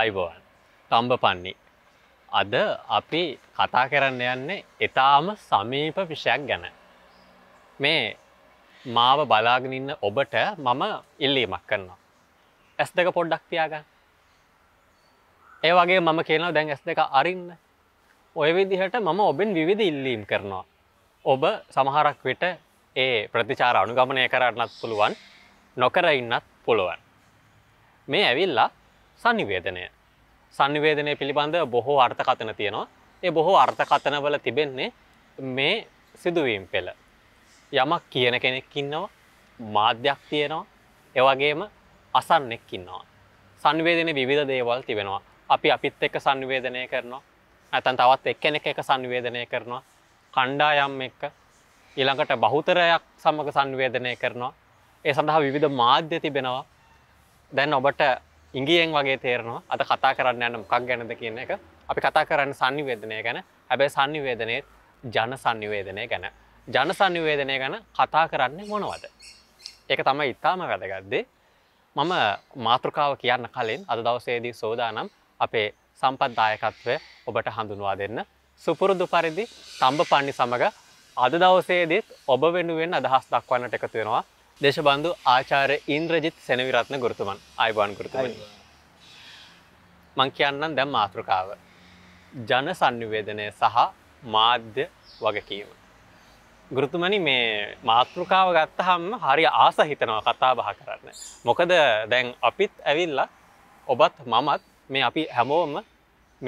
ආයිබෝන් තම්බපන්නේ. අද අපි කතා කරන්න යන්නේ ඉතාම සමීප විෂයක් ගැන. මේ මාව බලාගෙන ඉන්න ඔබට මම ඉල්ලීමක් කරනවා. ඇස් දෙක පොඩ්ඩක් තියාගන්න. ඒ වගේ මම කියනවා දැන් ඇස් දෙක අරින්න. ඔය විදිහට මම ඔබෙන් විවිධ ඉල්ලීම් කරනවා. ඔබ සමහරක් විට ඒ ප්‍රතිචාර අනුගමනය කරන්නත් පුළුවන් නොකර ඉන්නත් පුළුවන්. මේ ඇවිල්ලා සංනිවේදනය. සංනිවේදනය පිළිබඳ බොහෝ අර්ථකතන තියෙනවා. ඒ බොහෝ අර්ථකතනවල තිබෙන්නේ මේ සිදුවීම් පෙළ. යමක් කියන කෙනෙක් ඉන්නවා, මාධ්‍යයක් තියෙනවා, ඒ වගේම අසන්නෙක් ඉන්නවා. සංවේදනයේ විවිධ දේවල් තිබෙනවා. අපි අපිත් එක්ක සංවේදනය කරනවා. නැත්නම් තවත් එක්කෙනෙක් එක්ක සංවේදනය කරනවා. කණ්ඩායම් එක්ක ඊළඟට බහුතරයක් සමග සංවේදනය කරනවා. ඒ සඳහා විවිධ මාධ්‍ය තිබෙනවා. දැන් ඔබට ඉංගියෙන් වගේ තේරනවා අත කතා කරන්න යන්න මොකක් ගැනද කියන එක අපි කතා කරන්න සංනිවේදනය ගැන හැබැයි සංනිවේදනය ජන සංනිවේදනය ගැන ජන සංනිවේදනය ගැන කතා කරන්නේ මොනවද ඒක තමයි ඉතාම වැදගත්දේ මම මාතෘකාව කියන්න කලින් අද දවසේදී සෝදානම් අපේ සම්පත්දායකත්වය ඔබට හඳුනවා දෙන්න සුපුරුදු පරිදි තම්බ පණ්ඩි සමඟ අද දවසේදීත් ඔබ වෙනුවෙන් අදහස් දක්වන්නට එකතු වෙනවා දේශබන්ධු ආචාරය ඉන්ද්‍රජිත් සැනවිරත්න ගෘතුමන් අයිබාන් ගෘතුමනි. මං කියන්නන් දැම් මාතෘකාව. ජන සංනිවේදනය සහ මාධ්‍ය වගකීම. ගෘතුමනි මේ මාතෘකාව ගත්තහම් හරි ආස හිතනවා කතා බහ කරන්න. මොකද දැන් අපිත් ඇවිල්ල ඔබත් මමත් මේ අපි හැමෝම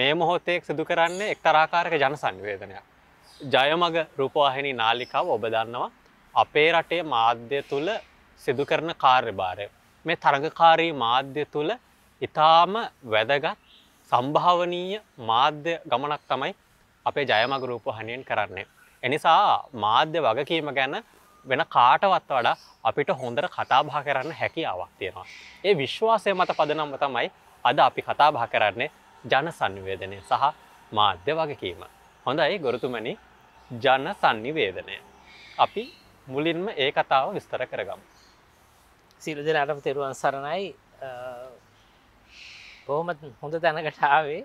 මේ මොහොතෙක් සිදු කරන්නේ එක්තරාකාරක ජන සංවේදනයක්. ජයමග රූපවාහිනි නාලිකාව ඔබ දන්නවා අපේ රටේ මාධ්‍ය තුළ සිදු කරන කාර්යභාරය. මේ තරඟකාරී මාධ්‍ය තුළ ඉතාම වැදගත් සම්භාවනීය මාධ්‍ය ගමනක් තමයි අපේ ජයමගරූප හනියෙන් කරන්නේ. එනිසා මාධ්‍ය වගකීම ගැන වෙන කාටවත් වඩා අපිට හොඳට කතාබහ කරන්න හැකියාවක් තියෙනවා. ඒ විශ්වාසය මත පදනම්ම තමයි අද අපි කතාබහ කරන්නේ ජන සංවේදනය සහ මාධ්‍ය වගකීම. හොඳයි ගොරතුමනි ජන සංනිවේදනය. අපි මුලින්ම ඒ කතාව විස්තර කරගමු. සිරු දෙනාටම තෙරුවන් සරණයි බොහොමත් හොඳ තැනකටාවේ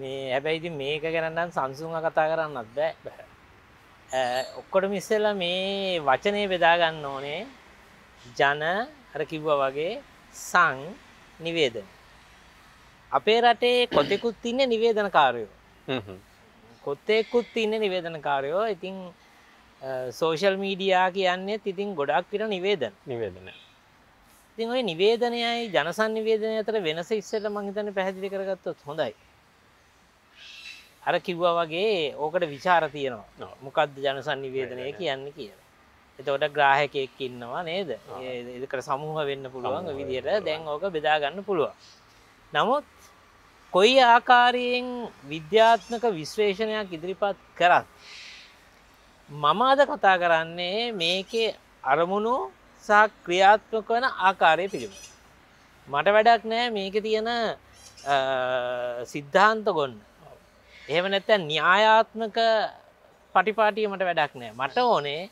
මේ හැබැයිති මේක ගැනන්නම් සංසුන් කතා කරන්නත් බෑ ඔක්කොට මිස්සල මේ වචනය බෙදාගන්න ඕනේ ජන හර කිව්ව වගේ සං නිවේදන අපේ රටේ කොතෙකුත් ඉන්න නිවේදන කාරයෝ කොත්තෙකුත් ඉන්න නිවේදන කාරයෝ ඉතින් සෝෂල් මීඩියා කියන්නේ ඉතින් ගොඩක් පිට නිවේදන නිවේදන ඉතින් ওই නිවේදනයයි ජනසන්නිවේදනය අතර වෙනස ඉස්සෙල්ලා මම හිතන්නේ පැහැදිලි කරගත්තොත් හොඳයි. අර කිව්වා වගේ ඕකට ਵਿਚාර තියෙනවා. මොකද්ද ජනසන්නිවේදනය කියන්නේ කියලා. එතකොට ග්‍රාහකයෙක් ඉන්නවා නේද? ඒකට සමූහ වෙන්න පුළුවන් විදිහට දැන් ඕක බෙදා ගන්න පුළුවන්. නමුත් කොයි ආකාරයෙන් විද්‍යාත්මක විශ්ලේෂණයක් ඉදිරිපත් කරත් මම අද කතා කරන්නේ මේකේ අරමුණු සහ ක්‍රියාත්මක වන ආකාරය පිළිබ. මට වැඩක් නෑ මේක තියෙන සිද්ධාන්ත ගොන්න. එහෙම නැත්ත න්‍යායාත්මක පටිපාටිය මට වැඩක් නෑ මට ඕනේ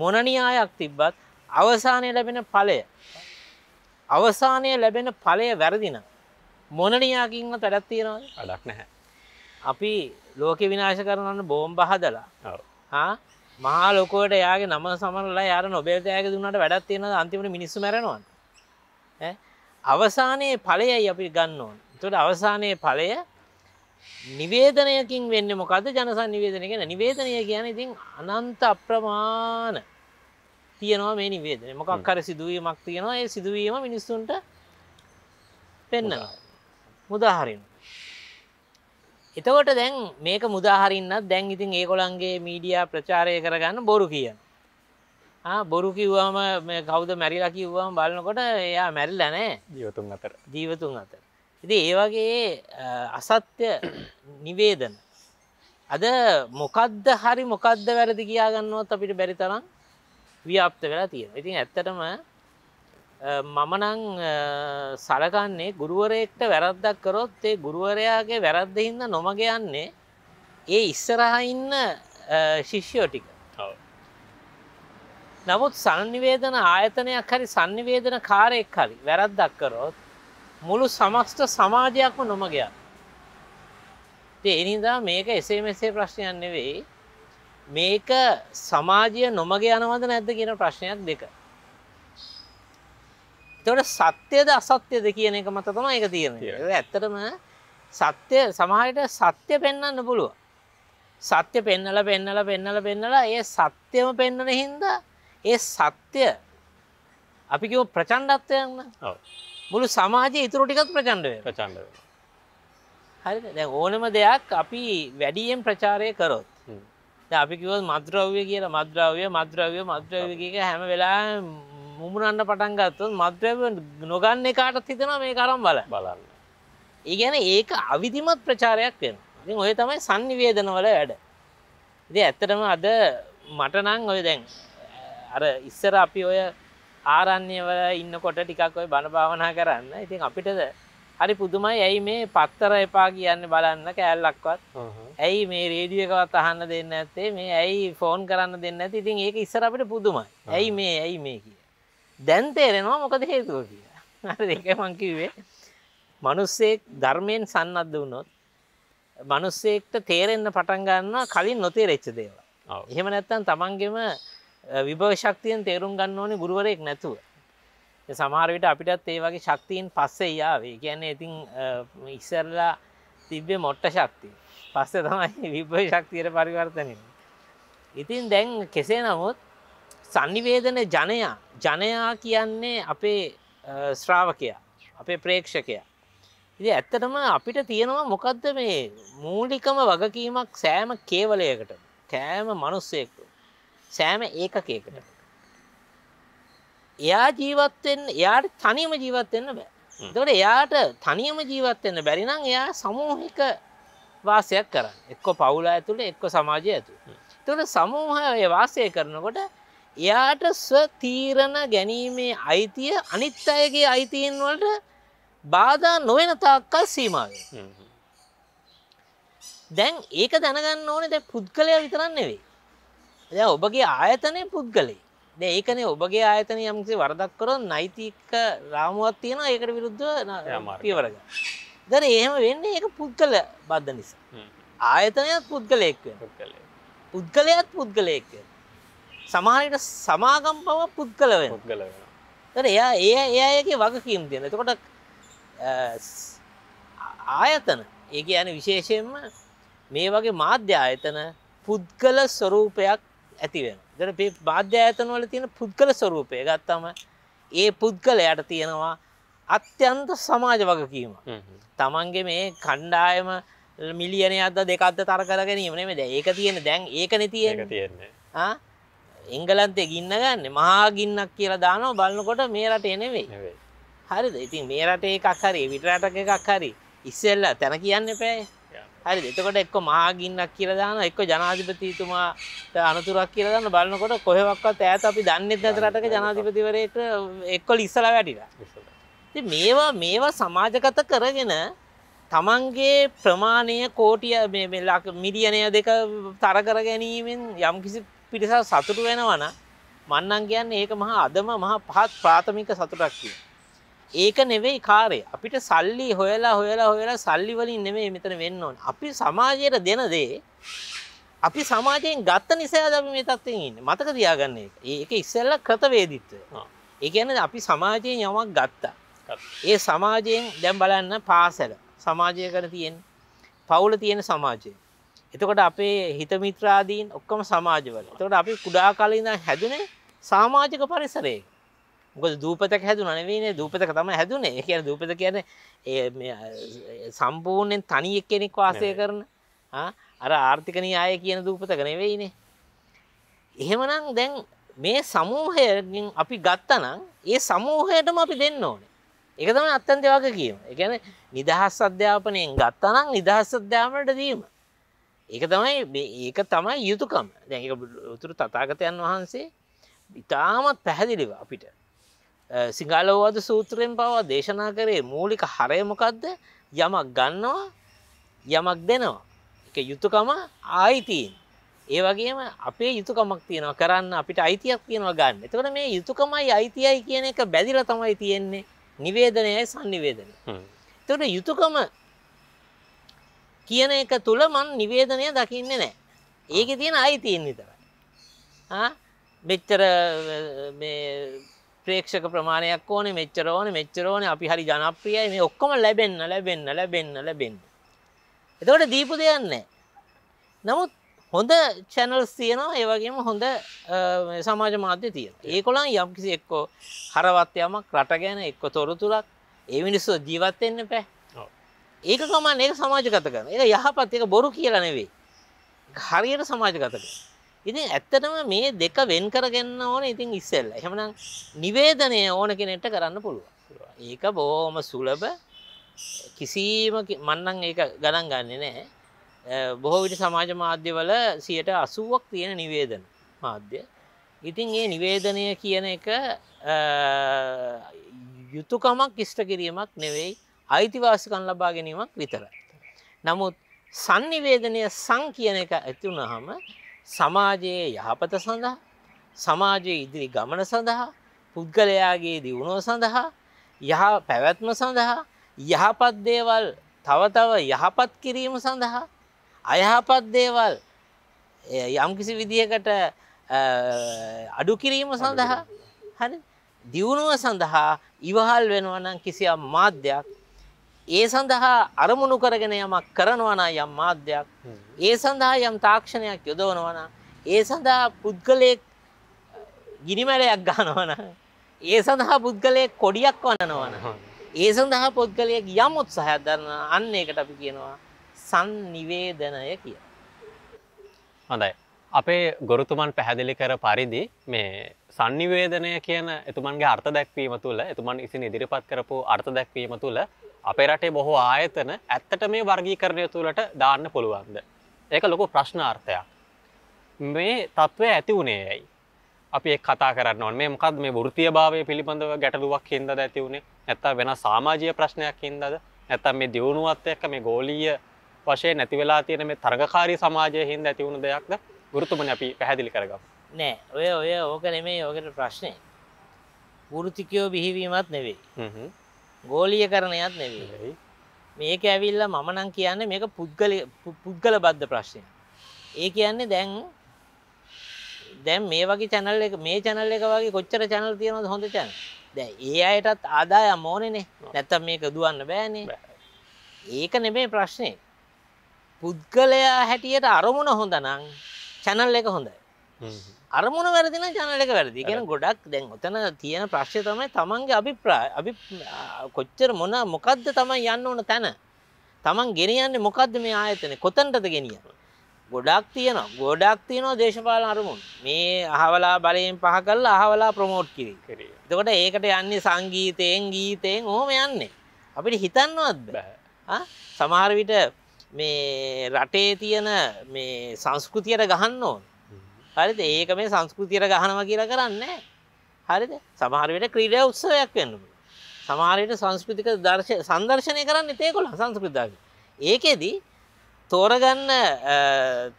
මොනනියායක් තිබ්බත් අවසානය ලැබෙන පලය අවසානය ලැබෙන පලය වැරදින මොනනියාකින්ම වැඩත් තියෙනවා වැඩක් නැහැ අපි ලෝක විනාශ කරන්න බෝම් බහදලා හා මහා ලොකෝට යාගේ නම සමරලා යාර නොබේතයක දුන්නට වැඩත් තියෙන අන්තිමට මිනිස්සු මැරෙනවා අවසානයේ ඵලයයි අපි ගන්න ඕන තුට අවසානයේ ඵලය නිවේදනයකින් වෙන්න මොකද ජනසන් නිවේදනය ගැන නිවේදනය කියන ඉතින් අනන්ත අප්‍රමාණ තියනවා මේ නිවේදන මොකක් කර සිදුවීමක් තියෙනවා ඒ සිදුවීම මිනිස්සුන්ට පෙන්නවා මුදාහරින් එතකොට දැන් මේක මුදාහරින්නත් දැන් ඉතින් ඒකොළන්ගේ මීඩියා ප්‍රචාරය කරගන්න බොරු කියන. බොරු කිව්වාම කවුද මැරිලා කිව්වාම බලනකොට එයා මැරිල්ල නෑ ජීවතුන් අතර ජීවතුන් අතර. ඉති ඒවගේ අසත්‍ය නිවේදන. අද මොකක්ද හරි මොකක්ද වැරදි කියාගන්නවත් අපිට බැරි තරම් ව්‍යාප්ත වෙලා තියෙන. ඉතින් ඇත්තටම මමනං සලකන්නේ ගුරුවරයෙක්ට වැරද්දක් කරොත් ඒ ගුරුවරයාගේ වැරද්දහින්න නොමග යන්නේ ඒ ඉස්සරහා ඉන්න ශිෂ්‍යෝ ටික නමුත් සංනිවේදන ආයතනයක් හරි සංනිවේදන කාරයෙක් හරි වැරද්දක් කරොත් මුළු සමස්ත සමාජයක්ම නොමගයක් එනිදා මේක එසේ මෙසේ ප්‍රශ්නයන්න වෙයි මේක සමාජය නොමග යනවද නැද්ද කියන ප්‍රශ්නයක් දෙක එතවට සත්‍යයද අසත්‍යද කියන එක මත තම එක තියෙන ඇත්තටම සත්‍යය සමහට සත්‍ය පෙන්න්න පුළුව සත්‍ය පෙන්නල පෙන්නල පෙන්නල පෙන්නලා ඒ සත්‍යම පෙන්නන හින්ද ඒ සත්‍ය අපි කිව ප්‍රචණ්ඩත්වයන්න මුළු සමාජය ඉතුරු ටිකත් ප්‍රචන්ඩ ප්‍රචන්ඩ හරි ඕනම දෙයක් අපි වැඩියෙන් ප්‍රචාරය කරොත් අපි කිව මද්‍රව්‍ය කියලා මද්‍රව්‍ය මද්‍රව්‍ය මද්‍රව්‍යක හැම වෙලා මුමුණන්න පටන් ගත්තොත් මත්‍රව නොගන්න එකාටත් හිතෙනවා මේ කරම් බල බලන්න. ඒගැන ඒක අවිධිමත් ප්‍රචාරයක් වෙන ඉතින් ඔය තමයි සංනිවේදනවල වැඩ. ඉති ඇත්තටම අද මටනං ඔය දැන් අර ඉස්සර අපි ඔය ආරණ්‍යවල ඉන්නකොට ටිකක් ඔය බණභාවනා කරන්න ඉතින් අපිටද හරි පුදුමයි ඇයි මේ පත්තර එපා කියන්න බලන්න කෑල්ලක්වත් ඇයි මේ රේඩියකවත් අහන්න දෙන්න ඇත්තේ මේ ඇයි ෆෝන් කරන්න දෙන්න ඇති ඉතින් ඒක ඉස්සර අපිට පුදුමයි ඇයි මේ ඇයි මේ කිය දැන් තේරෙනවා මොකද හේතුව කියලා. හරිද? ඒකයි මං කිව්වේ. මිනිස්සෙක් ධර්මයෙන් සන්නද්ධ වුණොත් මිනිස්සෙක්ට තේරෙන්න පටන් ගන්නවා කලින් නොතේරෙච්ච දේවල්. ඔව්. එහෙම නැත්නම් තමන්ගෙම විභව ශක්තියෙන් තේරුම් ගන්න ඕනේ ගුරුවරයෙක් නැතුව. සමහර විට අපිටත් ඒ වගේ ශක්තියින් පස්සේ යාවේ. කියන්නේ ඉතින් ඉස්සරලා තිබ්බේ මොට්ට ශක්තිය. පස්සේ තමයි විභව ශක්තියට පරිවර්තනය. ඉතින් දැන් කෙසේ නමුත් සංනිවේදන ජනයා ජනයා කියන්නේ අපේ ශ්‍රාවකයා අපේ ප්‍රේක්ෂකයා ඉති ඇත්තටම අපිට තියෙනවා මොකක්ද මේ මූලිකම වගකීමක් සෑම කේවලයකට කෑම මනුස්සයෙක්ට සෑම ඒකකයකට එයා ජීවත්වෙන් එයාට තනියම ජීවත්වෙන්න බෑ දොට එයාට තනියම ජීවත්වෙන්න බැරිනම් එයා සමූහික වාසයක් කරන්න එක්ක පවුලා ඇතුළ එක්ක සමාජය ඇතු තුොට සමූහය වාසය කරනකොට එයාට ස්වතීරණ ගැනීමේ අයිතිය අනිත් අයගේ අයිතියෙන් වලට බාධා නොවෙන තාක්කල් සීමාවෙන්. දැන් ඒක දැනගන්න ඕනේ දැන් පුද්ගලයා විතරක් නෙවෙයි. දැන් ඔබගේ ආයතනය පුද්ගලයි. දැන් ඒකනේ ඔබගේ ආයතනය යම්කිසි වරදක් කරොත් නෛතික රාමුවක් තියෙනවා ඒකට විරුද්ධව පියවර ගන්න. දැන් එහෙම වෙන්නේ ඒක පුද්ගල බද්ධ නිසා. ආයතනයත් පුද්ගලයෙක් වෙනවා. පුද්ගලයා. පුද්ගලයාත් පුද්ගලයෙක් වෙනවා. සමහරට සමාගම් පව පුද්ගලව පුද්ගල තර එයා ඒ ඒයගේ වගකීම් තියෙන එතකොට ආයතන ඒක යන විශේෂයෙන්ම මේ වගේ මාධ්‍ය ආයතන පුද්ගල ස්වරූපයක් ඇතිවෙන දර පේ බාධ්‍යායතන වල තියෙන පුද්ගල ස්වරූපය ගත්තම ඒ පුද්ගලයට තියෙනවා අත්‍යන්ත සමාජ වගකීම තමන්ගේ මේ කණ්ඩායම මිලියනය අද දෙකක්ද තර කර ගැනීම නෙමද ඒක තියෙන දැන් ඒකන තියෙන තියෙන්නේ එංගලන්තේ ගින්න ගන්න මහා ගින්නක් කියලා දානවා බලනකොට මේ රටේ නෙවෙයි. හරිද? ඉතින් මේ රටේ එකක් හරි පිට රටක එකක් හරි ඉස්සෙල්ලා තන කියන්න එපා. හරිද? එතකොට එක්ක මහා ගින්නක් කියලා දානවා එක්ක ජනාධිපතිතුමාට අනතුරක් කියලා දාන බලනකොට කොහෙවත්වත් ඈත අපි දන්නේ නැති රටක ජනාධිපතිවරයෙක් එක්කල ඉස්සලා වැටිලා. ඉතින් මේවා මේවා සමාජගත කරගෙන තමන්ගේ ප්‍රමාණය කෝටිය මිලියනය දෙක තරකර ගැනීමෙන් යම් කිසි පිරිසක් සතුටු වෙනවන මන්නන් කියන්නේ ඒක මහා අදම මහා පහත් ප්‍රාථමික සතුටක් කිය. ඒක නෙවෙයි කාරය අපිට සල්ලි හොයලා හොයලා හොයලා සල්ලි වලින් නෙමෙයි මෙතන වෙන්න ඕන. අපි සමාජයට දෙන දේ අපි සමාජයෙන් ගත්ත නිසාද අපි මේ තත්ත්වෙන් ඉන්නේ. මතක තියාගන්න ඒක. ඒක ඉස්සෙල්ලා කෘතවේදීත්වය. ඒ කියන්නේ අපි සමාජයෙන් යමක් ගත්තා. ඒ සමාජයෙන් දැන් බලන්න පාසල සමාජය කර තියෙන පවුල තියෙන සමාජය එතකොට අපේ හිතමිත්‍රාදීන් ඔක්කම සමාජවල තොට අපි කුඩා කලින්ද හැදුනේ සාමාජික පරිසරේ මොකද දූපතක හැදුන නවනේ දූපතක තම හැදුනේ එක කියන දූපත කියන සම්පූර්ණයෙන් තනි එක් කෙනෙක් වාසය කරන අර ආර්ථිකනී අය කියන දූපතක නෙවෙයිනේ එහෙමනම් දැන් මේ සමූහයෙන් අපි ගත්තනම් ඒ සමූහයටම අපි දෙන්න ඕනේ එක තමයි අත්තන්තය වගේ කියීම එකන නිදහස් අධ්‍යාපනයෙන් ගත්තනම් නිදහස් අධ්‍යාපනයට දීම ඒක තමයි ඒක තමයි යුතුකම දැක උතුරු තතාගතයන් වහන්සේ ඉතාමත් පැහැදිලිව අපිට සිංහලෝවද සූත්‍රයෙන් පවා දේශනා කරේ මූලික හරයමකක්ද යමක් ගන්නවා යමක් දෙනවා එක යුතුකම ආයිතීන් ඒ වගේම අපේ යුතුකමක් තියෙනවා කරන්න අපිට අයිතියක් තියෙනවා ගන්න එතකට මේ යුතුකමයි අයිතියයි කියන එක බැදිල තමයි තියෙන්නේ නිවේදනයයි සන්නිවේදන තොට යුතුකම කියන එක තුළ මන් නිවේදනය දකින්නේ නෑ. ඒක තියෙන අයිතියෙන් විතරයි. මෙච්චර ප්‍රේක්ෂක ප්‍රමාණයක් ඕන මෙච්චර ඕන මෙච්චර ඕන අපි හරි ජනප්‍රියයි මේ ඔක්කොම ලැබෙන්න ලැබෙන්න ලැබෙන්න ලැබෙන්න. එතකොට දීපු දෙයන්නේ. නමුත් හොඳ චැනල්ස් තියෙනවා ඒවගේම හොඳ සමාජ මාධ්‍ය තියෙන ඒකොළන් යම්කිසි එක්කෝ හරවත් යමක් රට ගැන එක්ක තොරතුරක් ඒ මිනිස්සු ජීවත්වෙන්න පැහ ඒක කමන්න ඒක සමාජගත කරන ඒ යහපත් එක බොරු කියලා නෙවෙයි හරියට සමාජගතක ඉතින් ඇත්තටම මේ දෙක වෙන් කරගන්න ඕන ඉතින් ඉස්සෙල්ල එහෙමනම් නිවේදනය ඕන කෙනෙට කරන්න පුළුවන් ඒක බොහොම සුලබ කිසිීම මන්නන් ඒක ගණන් ගන්න නෑ බොහෝ විට සමාජ මාධ්‍යවල සියට අසුවක් තියෙන නිවේදන මාධ්‍ය ඉතින් ඒ නිවේදනය කියන එක යුතුකමක් ඉෂ්ට කිරීමක් නෙවෙයි අයිතිවාසිකම් ලබා ගැනීමක් විතරයි. නමුත් sannivedanaya සං කියන එක ඇති වුනහම සමාජයේ යහපත සඳහා සමාජයේ ඉදිරි ගමන සඳහා පුද්ගලයාගේ දියුණුව සඳහා යහ පැවැත්ම සඳහා යහපත් දේවල් තව තව යහපත් කිරීම සඳහා අයහපත් දේවල් යම්කිසි විදිහකට අඩු කිරීම සඳහා හරි දියුණුව සඳහා ඉවහල් වෙනවා නම් කිසියම් මාධ්‍යයක් ඒ සඳහා අරමුණු කරගෙන යමක් කරනවන යම් මාධ්‍යයක් ඒ සඳහා යම් තාක්ෂණයක් යොදවනවන ඒ සඳහා පුද්ගලයෙක් ගිනිමැලයක් ගානවන ඒ සඳහා පුද්ගලයෙක් කොඩියක් වනනවන ඒ සඳහා පුද්ගලයෙක් යම් උත්සාහයක් දරන අන්න ඒකට අපි කියනවා සංනිවේදනය කිය හොඳයි අපේ ගොරතුමන් පැහැදිලි කර පරිදි මේ සංනිවේදනය කියන එතුමන්ගේ අර්ථ දැක්වීම තුළ එතුමන් ඉසින් ඉදිරිපත් කරපු අර්ථ දැක්වීම තුළ අපේ රටේ බොහෝ ආයතන ඇත්තට මේ වර්ගීකරණය තුළට දාන්න පුළුවන්ද. ඒක ලොකු ප්‍රශ්නාර්ථයක්. මේ තත්ත්වය ඇති වුණේ ඇයි. අපි කතා කරන්න ඕන් මේ මොකද මේ ෘතිය භාවය පිළිබඳව ගැටලුවක් හින්ද ඇති වුණේ නැත්තා වෙන සාමාජය ප්‍රශ්නයක් හින්දද නැත්තම් මේ දියුණුවත් එක්ක මේ ගෝලීය වශය නැති වෙලා තියෙන මේ තරගකාරී සමාජය හින්ද ඇතිවුණු දෙයක්ද ගුරුතුමන අපි පැහැදිලි කරගම් නෑ ඔය ඔය ඕක නෙමේ ඕකට ප්‍රශ්නය ගෘතිකයෝ බිහිවීමත් නෙවෙයි ගෝලීය කරණයත් නෙවෙයි. මේක ඇවිල්ලා මම නම් කියන්නේ මේක පුද්ගල පුද්ගල බද්ධ ප්‍රශ්නය. ඒ කියන්නේ දැන් දැන් මේ වගේ channel එක මේ channel එක වගේ කොච්චර channel තියෙනවද හොඳ channel? දැන් ඒ අයටත් ආදායම් ඕනේනේ. නැත්තම් මේක දුවන්න බෑනේ. ඒක නෙමෙයි ප්‍රශ්නේ. පුද්ගලයා හැටියට අරමුණ හොඳ නම් channel එක හොඳයි. අරමුණ වැරදින චැනල එක වැරදි කියෙන ගොඩක් දැන් ඔතන තියෙන ප්‍රශ්ය තමයි තමන්ගේ අභිප්‍රා අභි කොච්චර මොන මොකක්ද තමයි යන්න ඕන තැන තමන් ගෙනියන්නේ මොකක්ද මේ ආයතන කොතන්ටද ගෙනිය ගොඩක් තියෙන ගොඩක් තියනවා දේශපාල අරමුණ මේ අහවලා බලයෙන් පහ කල්ලා අහවලා ප්‍රමෝට් කිරි එතකොට ඒකට යන්නේ සංගීතයෙන් ගීතයෙන් ඕහම යන්නේ අපිට හිතන්නවත් සමහරවිට මේ රටේ තියෙන මේ සංස්කෘතියට ගහන්න ඕන හරිද ඒක මේ සංස්කෘතියට ගහනවා කියලා කරන්නේ හරිද සමහර වෙලට ක්‍රීඩා උත්සවයක් වෙන්න පුළුවන් සමහර විට සංස්කෘතික සංදර්ශනය කරන්නේ ඒකෝලා සංස්කෘතිදාගේ ඒකෙදි තෝරගන්න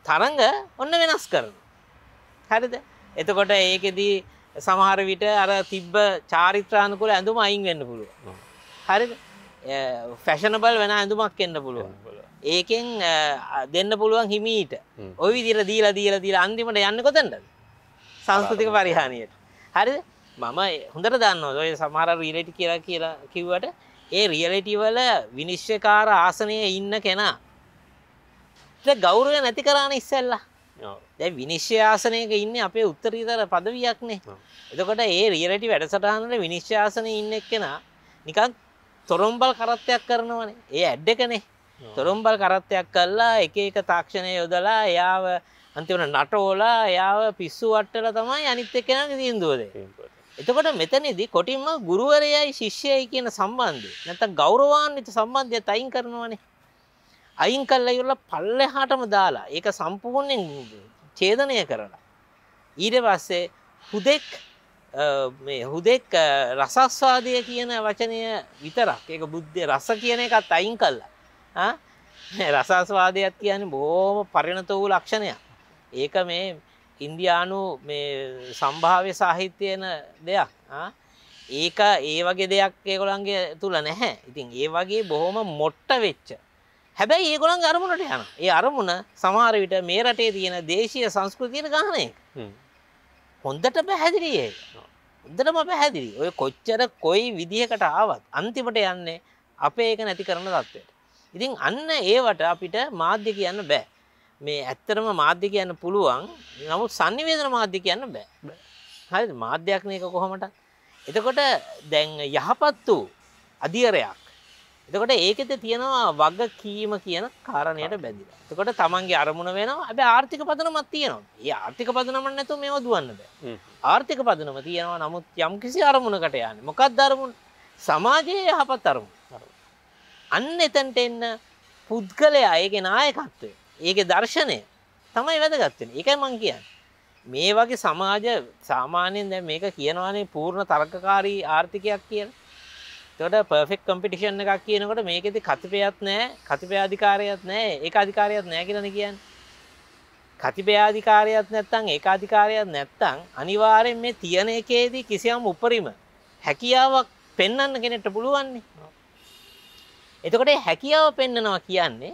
තරඟ ඔන්න වෙනස් කරන. හරිද එතකොට ඒකෙදී සමහර විට අර තිබ්බ චාරිත්‍රානකුල ඇඳුම අයින් වෙන්න පුළුව. හරි ෆැෂනබල් වෙන ඇඳුමක් එන්න පුළුවන් ඒකෙන් දෙන්න පුළුවන් හිමීට ඔය විදිර දීලා දීලා දීලා අන්තිමට යන්න කොතැන්ට සංස්කෘතික පරිහානියට හරි මම හොඳට දන්න ඔය සමහර රීලටි කියලා කියලා කිව්වට ඒ රියලටිවල විනිශ්්‍යකාර ආසනය ඉන්න කෙනා ගෞරය නැති කරන්න ඉස්සල්ලා දැ විනිශ්්‍යාසනයක ඉන්න අපේ උත්තරීතර පදවියක්නේ එතකොට ඒ රියලටි වැඩසටහනට විනිශ්්‍යාසනය ඉන්න එක් කෙනා නිකන් තොරම්බල් කරත්තයක් කරනවනේ ඒ ඇඩ්ඩකනේ තොරුම්බල් කරත්තයක් කල්ලා එක එක තාක්ෂණය යොදලා එයාව අන්තිවන නටෝලා එයාව පිස්සු වට්ටල තමයි අනිත් එකෙන තිීන්දුවද. එතකොට මෙතනිදි කොටින්ම ගුරුවරයයි ශිෂ්‍යයයි කියන සම්බන්ධය නැත ගෞරවාන්විත සම්බන්ධය තයින් කරනවනේ. අයින් කල්ල යුල්ල පල්ල හාටම දාලා ඒක සම්පූර්ණයෙන් චේදනය කරලා. ඊට පස්සේ හුදෙක් හුදෙක් රසස්වාදය කියන වචනය විතරක් ඒක බුද්ධය රස කියන එකත් අයින් කල්ලා රසස්වාදයක් කියන්නේ බොහොම පරිණත වූ ලක්ෂණයක්. ඒක මේ ඉන්දියානු මේ සම්භාව්‍ය සාහිත්‍යයන දෙයක්. ඒක ඒ වගේ දෙයක් ඒගොලන්ගේ තුළ නැහැ. ඉතින් ඒ වගේ බොහොම මොට්ට වෙච්ච. හැබැයි ඒගොලන් අරමුණට යන. ඒ අරමුණ සමහර විට මේ රටේ තියෙන දේශීය සංස්කෘතියට ගහන එක. හොඳට පැහැදිලියේ. හොඳටම පැහැදිලි. ඔය කොච්චර කොයි විදිහකට ආවත් අන්තිමට යන්නේ අපේ ඒක නැති කරන தත්වෙට. ඉතින් අන්න ඒවට අපිට මාධ්‍ය කියන්න බෑ. මේ ඇත්තරම මාධ්‍ය කියන්න පුළුවන් නමුත් සංනිවේදන මාධ්‍ය කියන්න බෑ. හරි මාධ්‍යයක්නයක කොහොමට. එතකොට දැන් යහපත් වූ අධියරයක්. එතකොට ඒකෙත තියෙනවා වග කීම කියන කාරණයට බැදිල. එතකොට තමන්ගේ අරමුණ වෙනවා ඇබ ආර්ථික පදනමත් තියෙනවා ඒ ආර්ථික පදනම නැතු මේවා දුවන්න බෑ. ආර්ථික පදනම තියෙනවා නමුත් යම් කිසි අරමුණකට යන්න මොකක් දරමුණ සමාජයේ යහපත් අරමුණ. අන්න එතැන්ට එන්න පුද්ගලයා ඒගේ නායකත්වය ඒක දර්ශනය තමයි වැදගත්වෙන එකයි මං කියන්න මේ වගේ සමාජ සාමාන්‍යයෙන් දැ මේක කියනවානේ පූර්ණ තර්කකාරී ආර්ථිකයක් කියන තොට පර්ෆෙක් කම්පිටිෂන් එකක් කියනකොට මේකෙති කතිපයත් නෑ කතිපය අධිකාරයත් නෑ ඒ අධිකාරයත් නෑ කියන කියන්න කතිපයාධිකාරයත් නැත්තං ඒ අධිකාරයක් නැත්තං අනිවාරෙන් මේ තියන එකේදී කිසියම් උපරිම හැකියාවක් පෙන්න්න කෙනෙට පුළුවන්නේ එතකොට හැකියාව පෙන්නනවා කියන්නේ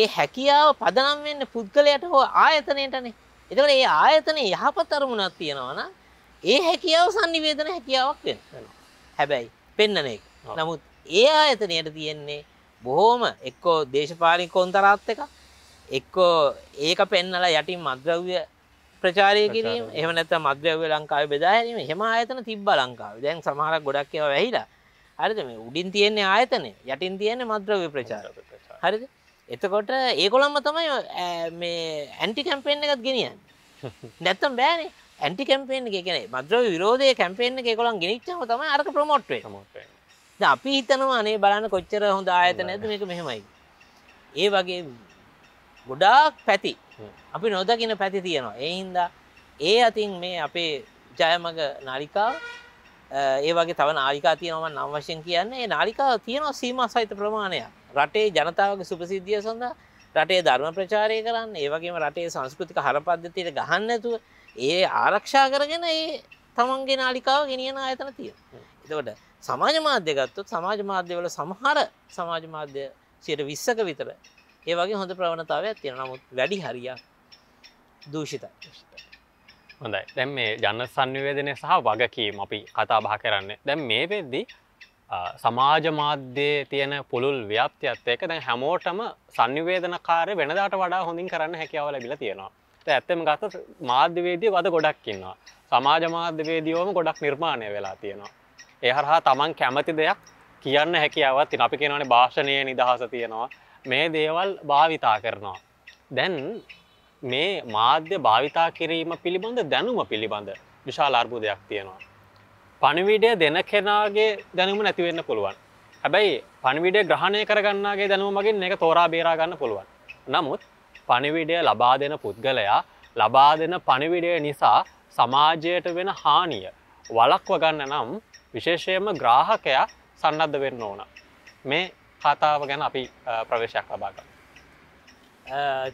ඒ හැකියාව පදනම් වෙන්න පුද්ගලයාට හෝ ආයතනයටනේ. එතකොට ඒ ආයතනයේ යහපත් අරමුණක් තියෙනවා නම් ඒ හැකියාව sannivedana හැකියාවක් වෙනවා. හැබැයි පෙන්නන එක. නමුත් ඒ ආයතනයට තියෙන්නේ බොහොම එක්කෝ දේශපාලනික කොන්තරාත් එක එක්කෝ ඒක පෙන්නලා යටින් මද්ද්‍රව්‍ය ප්‍රචාරය කිරීම එහෙම නැත්නම් මද්ද්‍රව්‍ය ලංකාවේ බෙදා හැරීම එහෙම ආයතන තිබ්බා ලංකාවේ. දැන් සමහරක් ගොඩක් ඒවා වැහිලා. හරිද මේ උඩින් තියෙන්නේ ආයතනය යටින් තියෙන්නේ මද්‍රව්‍ය ප්‍රචාර හරිද එතකොට ඒගොල්ලන්ම තමයි මේ ඇන්ටි කැම්පේන් එකත් ගෙනියන්නේ නැත්තම් බෑනේ ඇන්ටි කැම්පේන් එක කියන්නේ මද්‍රව්‍ය විරෝධයේ කැම්පේන් එක ඒගොල්ලන් ගෙනිච්චාම තමයි අරක ප්‍රොමෝට් වෙන්නේ දැන් අපි හිතනවා අනේ බලන්න කොච්චර හොඳ ආයතනයක්ද මේක මෙහෙමයි ඒ වගේ ගොඩාක් පැති අපි නොදකින පැති තියෙනවා ඒ හින්දා ඒ අතින් මේ අපේ ජයමග නාලිකාව ඒ වගේ තව නාලිකා තියෙනවම නම් වශයෙන් කියන්නේ ඒ නාලිකා තියෙනවා සීමා සහිත ප්‍රමාණයක් රටේ ජනතාවගේ සුභසිද්ධිය සඳහා රටේ ධර්ම ප්‍රචාරය කරන්න ඒ වගේම රටේ සංස්කෘතික හරපද්ධතියට ගහන්න නැතුව ඒ ආරක්ෂා කරගෙන ඒ තමන්ගේ නාලිකාව ගෙනියන ආයතන තියෙනවා. එතකොට සමාජ මාධ්‍ය ගත්තොත් සමාජ මාධ්‍යවල සමහර සමාජ මාධ්‍ය 120ක විතර ඒ වගේ හොඳ ප්‍රවණතාවයක් තියෙනවා. නමුත් වැඩි හරියක් දූෂිතයි. හොඳයි දැන් මේ ජන සංනිවේදනය සහ වගකීම අපි කතා බහ කරන්න දැන් මේ වෙද්දී සමාජ මාධ්‍යයේ තියෙන පුළුල් ව්‍යාප්තියත් එක දැන් හැමෝටම සංනිවේදනකාරය වෙනදාට වඩා හොඳින් කරන්න හැකියාව ලැබිලා තියෙනවා ඇත්තම ගත මාධ්‍යවේදී වද ගොඩක් ඉන්නවා. සමාජ මාධ්‍යවේදීවම ගොඩක් නිර්මාණය වෙලා තියෙනවා. ඒ හරහා තමන් කැමති දෙයක් කියන්න හැකියාවත් තින අපි කියනවනේ භාෂණයේ නිදහස තියෙනවා. මේ දේවල් භාවිතා කරනවා. දැන් මේ මාධ්‍ය භාවිතා කිරීම පිළිබඳ දැනුම පිළිබඳ විශාල අර්බුදයක් තියෙනවා. පණවිඩය දෙන කෙනාගේ දැනුම නැතිවෙන්න පුළුවන්. හැබැයි පණවිඩය ග්‍රහණය කරගන්නගේ දැනුමගින් එක තෝරා බේරාගන්න පුළුවන්. නමුත් පණවිඩය ලබා දෙන පුද්ගලයා ලබා දෙන පණවිඩය නිසා සමාජයට වෙන හානිය වලක්ව ගන්න නම් විශේෂයම ග්‍රාහකයා සන්නද්ධ වෙන්න ඕන. මේ කතාව ගැන අපි ප්‍රවේශයක් ලබාගන්න.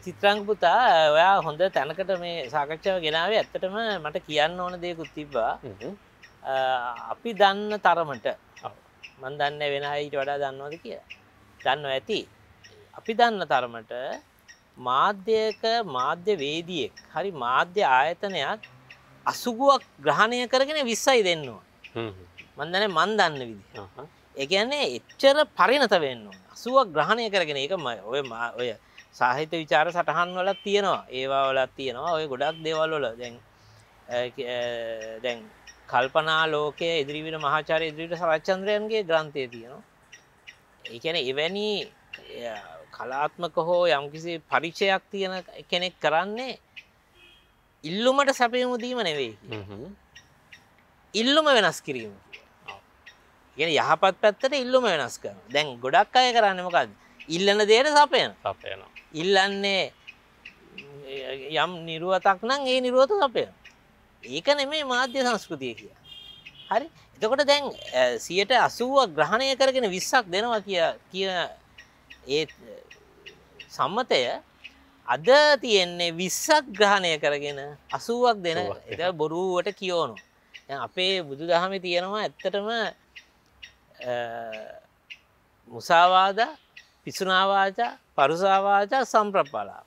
චිත්‍රංගපුතා ඔයා හොඳ තැනකට මේ සාකච්ඡාව ගෙනාව ඇත්තටම මට කියන්න ඕන දෙයකුත් තිබ්බා අපි දන්න තරමට මන් දන්න වෙන ඊට වඩා දන්නවද කියලා දන්න ඇති අපි දන්න තරමට මාධ්‍යයක මාධ්‍ය වේදියෙක් හරි මාධ්‍ය ආයතනයක් අසුගුවක් ග්‍රහණය කරගෙන විස්සයි දෙන්නවා මන්දන මන් දන්න විදි ඒගැන්නේ එච්චර පරිණත වෙන්න අසුවක් ග්‍රහණය කරගෙන එක ඔය ඔය සාහිත්‍ය විචාර සටහන් වලත් තියෙනවා ඒවා වලත් තියෙනවා ඔය ගොඩක් දේවල් වල දැන් දැන් කල්පනා ලෝකයේ ඉදිරිවිට මහාචාර්ය ඉදිරිට සරච්චන්ද්‍රයන්ගේ ග්‍රන්ථය තියෙනවා ඒ කියන්නේ එවැනි කලාත්මක හෝ යම්කිසි පරිචයක් තියෙන කෙනෙක් කරන්නේ ඉල්ලුමට සැපයමු දීම නෙවෙයි ඉල්ලුම වෙනස් කිරීම ගෙන යහපත් පැත්තට ඉල්ලුම වෙනස් කර දැන් ගොඩක් අය කරන්නමකද ඉල්ලන දේට සපයන සපයන ඉල්ලන්නේ යම් නිරුවතක් නම් ඒ නිරුවත සපය ඒක නෙමේ මාධ්‍ය සංස්කෘතිය කිය හරි එතකොට දැන් සියට අසුවක් ග්‍රහණය කරගෙන විස්සක් දෙනවා කිය කිය ඒ සම්මතය අද තියෙන්නේ විස්සක් ග්‍රහණය කරගෙන අසුවක් දෙන එත බොරුවට කියෝනු අපේ බුදු දහම තියෙනවා ඇත්තටම මුසාවාදා පිසුනාවාචා පරුසාවාචා සම්ප්‍රප්පලා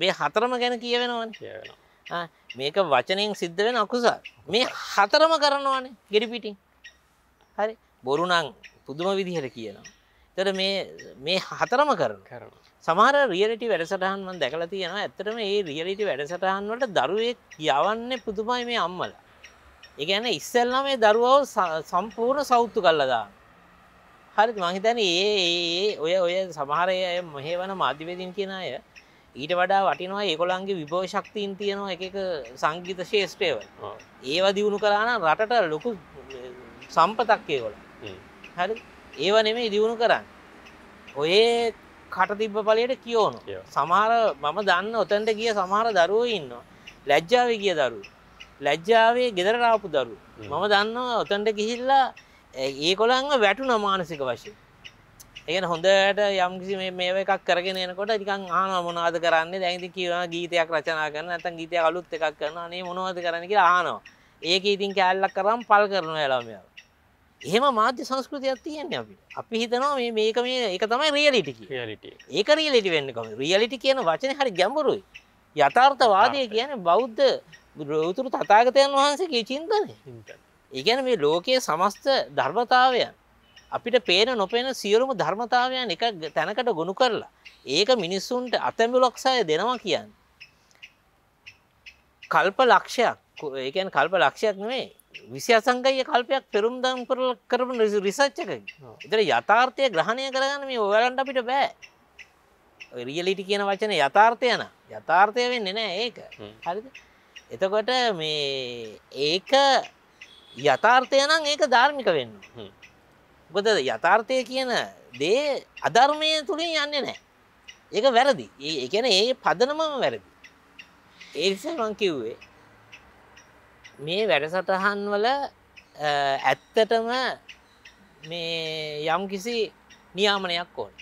මේ හතරම ගැන කියවෙනවන කියවෙනවා මේක වචනයෙන් සිද්ධ වෙන අකුසල් මේ හතරම කරනවානේ ගෙඩිපිටින් හරි බොරුනං පුදුම විදිහට කියනවා තර මේ හතරම කරන කරන සමහර රියලිටි වැඩසටහන්ම දැකලා තියෙනවා ඇත්තටම ඒ රියලිටි වැඩසටහන් වලට දරුවෙක් යවන්නේ පුදුමයි මේ අම්මලා. ඒ කියන්නේ ඉස්සෙල්ලා මේ දරුවව සම්පූර්ණ සෞතු කළා දාන. හරි මහිතන ඒ ඔය ඔය සමහරය මෙහෙවන මාධ්‍යවේදින් කියන අය ඊට වඩා වටිනවා ඒකොළන්ගේ විභෝ ශක්තිීන් තියෙනවා එක සංගීත ශේෂ්ටයව ඒවා දියුණු කරන්න රටට ලොකු සම්පතක්කයකොල හරි ඒව නෙමේ දියුණු කරන්න ඔය කටතිබ්බ පලයට කියෝනු සමහර මම දන්න ඔතැන්ට ගිය සමහර දරුවෝ ඉන්න ලැජ්ජාව කිය දරු ලැජ්ජාවේ ගෙදරාපු දරු මම දන්න ඔතන්ට ගිහිල්ලා ඒකොළන්ව වැටුන මානසික වශයෙන් ඒන හොඳට යම්කිසි මේ එකක් කරගෙන එනකොට නිකන් ආන මොනවාද කරන්න දැයිති කියවා ගීතයක් රචනා කරන ඇතන් ගීතය අලුත් එකක් කරන අනේ මොනවද කරන කියලා ආනවා ඒක ඉතින් කෑල්ලක් කරම් පල් කරන ලාමය එහෙම මාධ්‍ය සංස්කෘතියක් තියන්නේ අපිට අපි හිතනවා මේ මේක මේ එක තමයි රියලිටි රියලිට ඒක රියලිටි වෙන්නකම රියලිටි කියන වචන හරි ගැඹුරුයි යථාර්ථවාදය කියන බෞද්ධ රෞතුරු තතාගතයන් වහන්සේගේ චින්තනය ඒගැන මේ ලෝකයේ සමස්ත ධර්මතාවයන් අපිට පේන නොපෙන සියලුම ධර්මතාවයන් එක තැනකට ගොුණු කරලා ඒක මිනිස්සුන්ට අතැමිලොක්සය දෙනවා කියන්න. කල්ප ලක්ෂයක් ඒකන් කල්ප ලක්ෂයක් නේ විසි අසංගය කල්පයක් පෙරුම් දම් කරල කරපු රිසච්චක ඉතර යථාර්ථය ග්‍රහණය කරගන්න මේ ඔවලන්ට අපිට බෑ රියලිටි කියන වචන යථාර්ථයන යථාර්ථය වෙන්න නෑ ඒක හරි එතකොට මේ ඒක යථාර්ථය නම් ඒක ධර්මික වෙන්න. ගොද යථාර්ථය කියන දේ අධර්මය තුළින් යන්න නෑ. ඒක වැරදි. එකන ඒ පදනමම වැරදි. ඒනිස මං කිව්වේ. මේ වැඩසටහන් වල ඇත්තටම මේ යම් කිසි නියාමනයක් ඕන.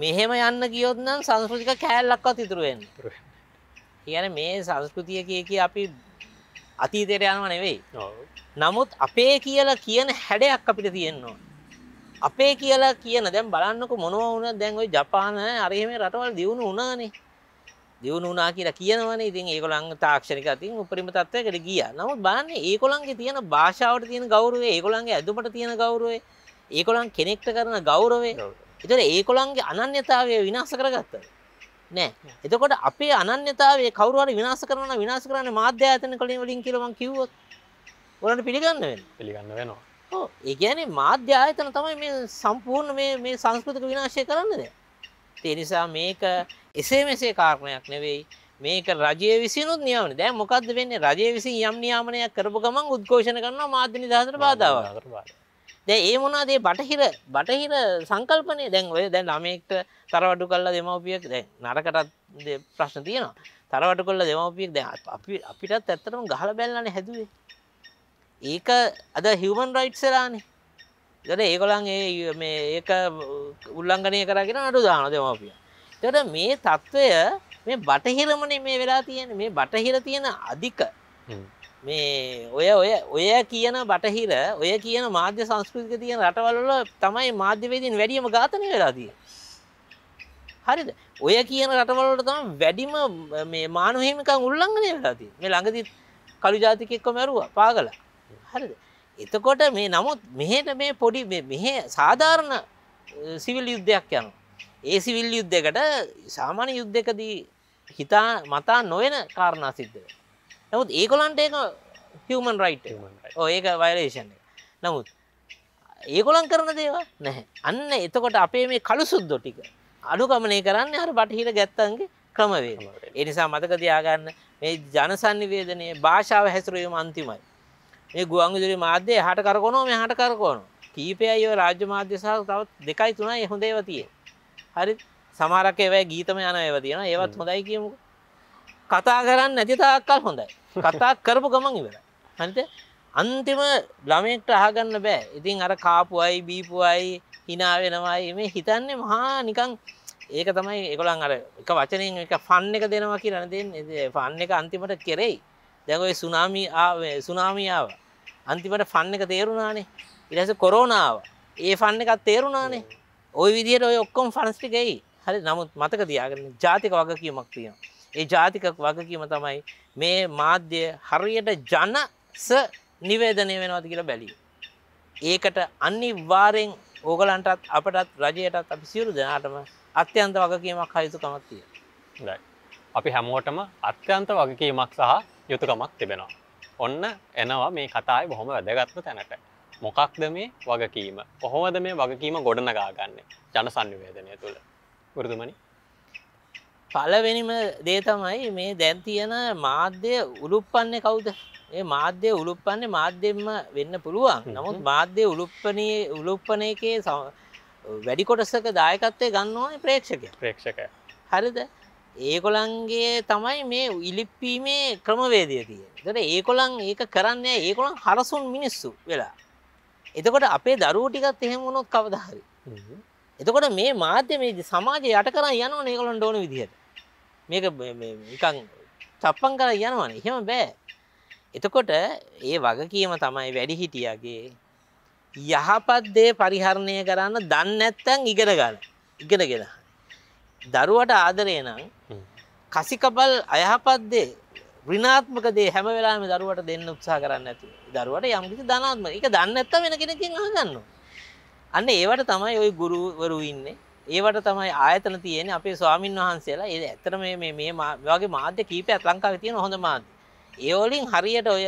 මෙහෙම යන්න ගියොත් නම් සංස්කෘතික කෑල්ලක්වත් ඉතුරුවෙන්. කියන මේ සංස්කෘතිය කිය අපි අතීතයට යනවා නෙවෙයි. නමුත් අපේ කියලා කියන හැඩයක් අපිට තියෙනවා. අපේ කියලා කියන දැන් බලන්නකො මොනවා වුණත් දැන් ওই ජපාන අර එහෙම රටවල් දියුණු වුණානේ. දියුණු වුණා කියලා කියනවනේ. ඉතින් ඒගොල්ලන් තාක්ෂණික අතින් උපරිම තත්ත්වයකට ගියා. නමුත් බලන්න ඒගොල්ලන්ගේ තියෙන භාෂාවට තියෙන ගෞරවය, ඒගොල්ලන්ගේ ඇඳුමට තියෙන ගෞරවය, ඒගොල්ලන් කෙනෙක්ට කරන ගෞරවය. ඒතර ඒගොල්ලන්ගේ අනන්‍යතාවය විනාශ කරගත්තා. නෑ එතකොට අපේ අනන්‍යතාවය කවරුවර විනාශ කරන විනාශ කරන්න මාධ්‍ය ඇතන කලින් වලින් කියලවන් කිව්වත් ඔලට පිළිගන්න වෙන පිළිගන්න වෙනවා ඒගැන මාධ්‍ය ආයතන තමයි මේ සම්පූර්ණ මේ සංස්කෘතික විනාශය කරන්නද තිනිසා මේක එසේ මෙසේ කාරණයක් නෙවෙයි මේක රජය විසිනුත් නියමන දැ මොකක්ද වෙන්නේ රජය විසින් යම් නියාමනයක් කරපු ගමන් උද්ඝෝෂණ කරන මාධ්‍ය නිදහතර බාධාව දැ ඒ මොනාදේ බටහිර බටහිර සංකල්පනය දැන් ඔය දැන් ළමෙක්ට තරවටු කල්ලා දෙමවපියක් දැ නරකටත් ප්‍රශ්න තියෙනවා තරවට කොල්ල දෙමවපියක් දැ අපි අපිටත් ඇත්තරම ගහල බැල්ලන හැදුවේ ඒක අද හිවමන් රයිට්සලානේ දට ඒකොලන් ඒ මේ ඒක උල්ලංගනය කරගෙන අඩු දාන දෙමවපිය තොට මේ තත්ත්වය මේ බටහිරමනේ මේ වෙලා තියෙන මේ බටහිර තියෙන අධික මේ ඔය ඔය ඔය කියන බටහිර ඔය කියන මාධ්‍ය සංස්කෘතික තියෙන රටවල්වල තමයි මාධ්‍යවේදීන් වැඩියම ඝාතනය වෙලා තියෙන්නේ. හරිද? ඔය කියන රටවල් වල තමයි වැඩිම මේ මානව හිමිකම් උල්ලංඝනය වෙලා තියෙන්නේ. මේ ළඟදී කළු ජාතිකයෙක්ව මැරුවා, පාගලා. හරිද? එතකොට මේ නමුත් මෙහෙට මේ පොඩි මෙහෙ සාධාරණ සිවිල් යුද්ධයක් යනවා. ඒ සිවිල් යුද්ධයකට සාමාන්‍ය යුද්ධයකදී හිතා මතා නොවන කාරණා සිද්ධ වෙනවා. නමුත් ඒගොලන්ට ඒක හමන් රයිට් ඒක වයිලේෂන් නමුත් ඒගොලන් කරන දේවා නැහැ අන්න එතකොට අපේ මේ කළු සුද්දො ටික අඩුකමනය කරන්න හර බටහිර ගැත්තන්ගේ ක්‍රමවේ එනිසා මතක තියාගන්න මේ ජනසන්නිවේදනය භාෂාව හැසුරීම අන්තිමයි ඒ ගුවන්ගදුරි මාධ්‍යය හට කරකොනෝ මේ හට කරකොනු කීපය ඒ රාජ්‍ය මාධ්‍ය සහ තවත් දෙකයි තුනයි හොඳේවතිය හරි සමාරක ඒවයි ගීතම යන ඒව තියෙන ඒවත් හොඳයි කියමුකු කතා කරන්න නැති තාක්කල් හොඳයි කතා කරපු ගමන් ඉවර හනිත අන්තිම ළමෙක්ට අහගන්න බෑ ඉතින් අර කාපුයි බීපුයි හිනා වෙනවායි මේ හිතන්නේ මහා නිකං ඒක තමයි එකොළන් අර එක වචනයෙන් එක ෆන් එක දෙනවා කියරන දෙන්න ෆන් එක අන්තිමට කෙරෙයි දැකොයි සුනාමි සුනාමියාව අන්තිමට ෆන් එක තේරුණානේ ඉරස කොරෝනාව ඒ ෆන් එකත් තේරුණානේ ඔය විදිහයට ඔය ඔක්කොම ෆන්ස්ටිකයි හරි නමුත් මතක දයාගන්න ජාතික වගකීමක් තියෙනවා ඒ ජාතික වගකීම තමයි මේ මාධ්‍ය හරියට ජනස නිවේදනය වෙනවාද කියලා බැලි. ඒකට අනිවාර්යෙන් ඕගලන්ටත් අපටත් රජයටත් අපි සියලු දෙනාටම අත්‍යන්ත වගකීමක් හයුතුකමක් තියෙනවා. අපි හැමෝටම අත්‍යන්ත වගකීමක් සහ යුතුකමක් තිබෙනවා. ඔන්න එනවා මේ කතායි බොහොම වැදගත්ම තැනට. මොකක්ද මේ වගකීම කොහොමද මේ වගකීම ගොඩනගාගන්නේ ජන සංනිවේදනය තුළ. ගුරුදුමනි පලවෙනිම දේ තමයි මේ දැන් තියෙන මාධ්‍ය උළුප්පන්නේ කවුද? ඒ මාධ්‍ය උළුප්පන්නේ මාධ්‍යෙම වෙන්න පුළුවන්. නමුත් මාධ්‍ය උළුප්පනේ උළුප්පනේකේ වැඩි කොටසක දායකත්වය ගන්න ඕනේ ප්‍රේක්ෂකයා. ප්‍රේක්ෂකයා. හරිද? ඒගොල්ලන්ගේ තමයි මේ ඉලිප්පීමේ ක්‍රමවේදය තියෙන්නේ. ඒතර ඒගොල්ලන් ඒක කරන්නේ ඒගොල්ලන් හරසුන් මිනිස්සු වෙලා. එතකොට අපේ දරුවෝ ටිකත් එහෙම වුණොත් කවදා හරි. එතකොට මේ මාධ්‍ය මේ සමාජය යට කරන් යනවනේ ඒගොල්ලන්ට ඕන විදිහට. මේක නිකං තප්පන් කර යනවන එහෙම බෑ එතකොට ඒ වග කියම තමයි වැඩි හිටියගේ යහපත් දේ පරිහරණය කරන්න දන්නැත්තැන් ඉගෙන ගන්න ඉගෙනගෙන දරුවට ආදරය නම් කසිකපල් අයහපත් දේ ්‍රනාත්මක දේ හැම වෙලාම දරුවට දෙන්න උත්සා කරන්න ඇතු දරුවට යම්කිසි දනාත්ම එක දන්නඇත්ත වෙන කෙනකින් හගන්න අන්න ඒවට තමයි ඔය ගුරුවරු ඉන්නේ ඒවට තමයි ආයතන තියෙන අපේ ස්වාමින් වහන්සේලා ඒ ඇතර මේ මේ වගේ මාධ්‍ය කීපයක් ලංකාවේ තියෙන හොඳ මාධ්‍ය ඒ වලින් හරියට ඔය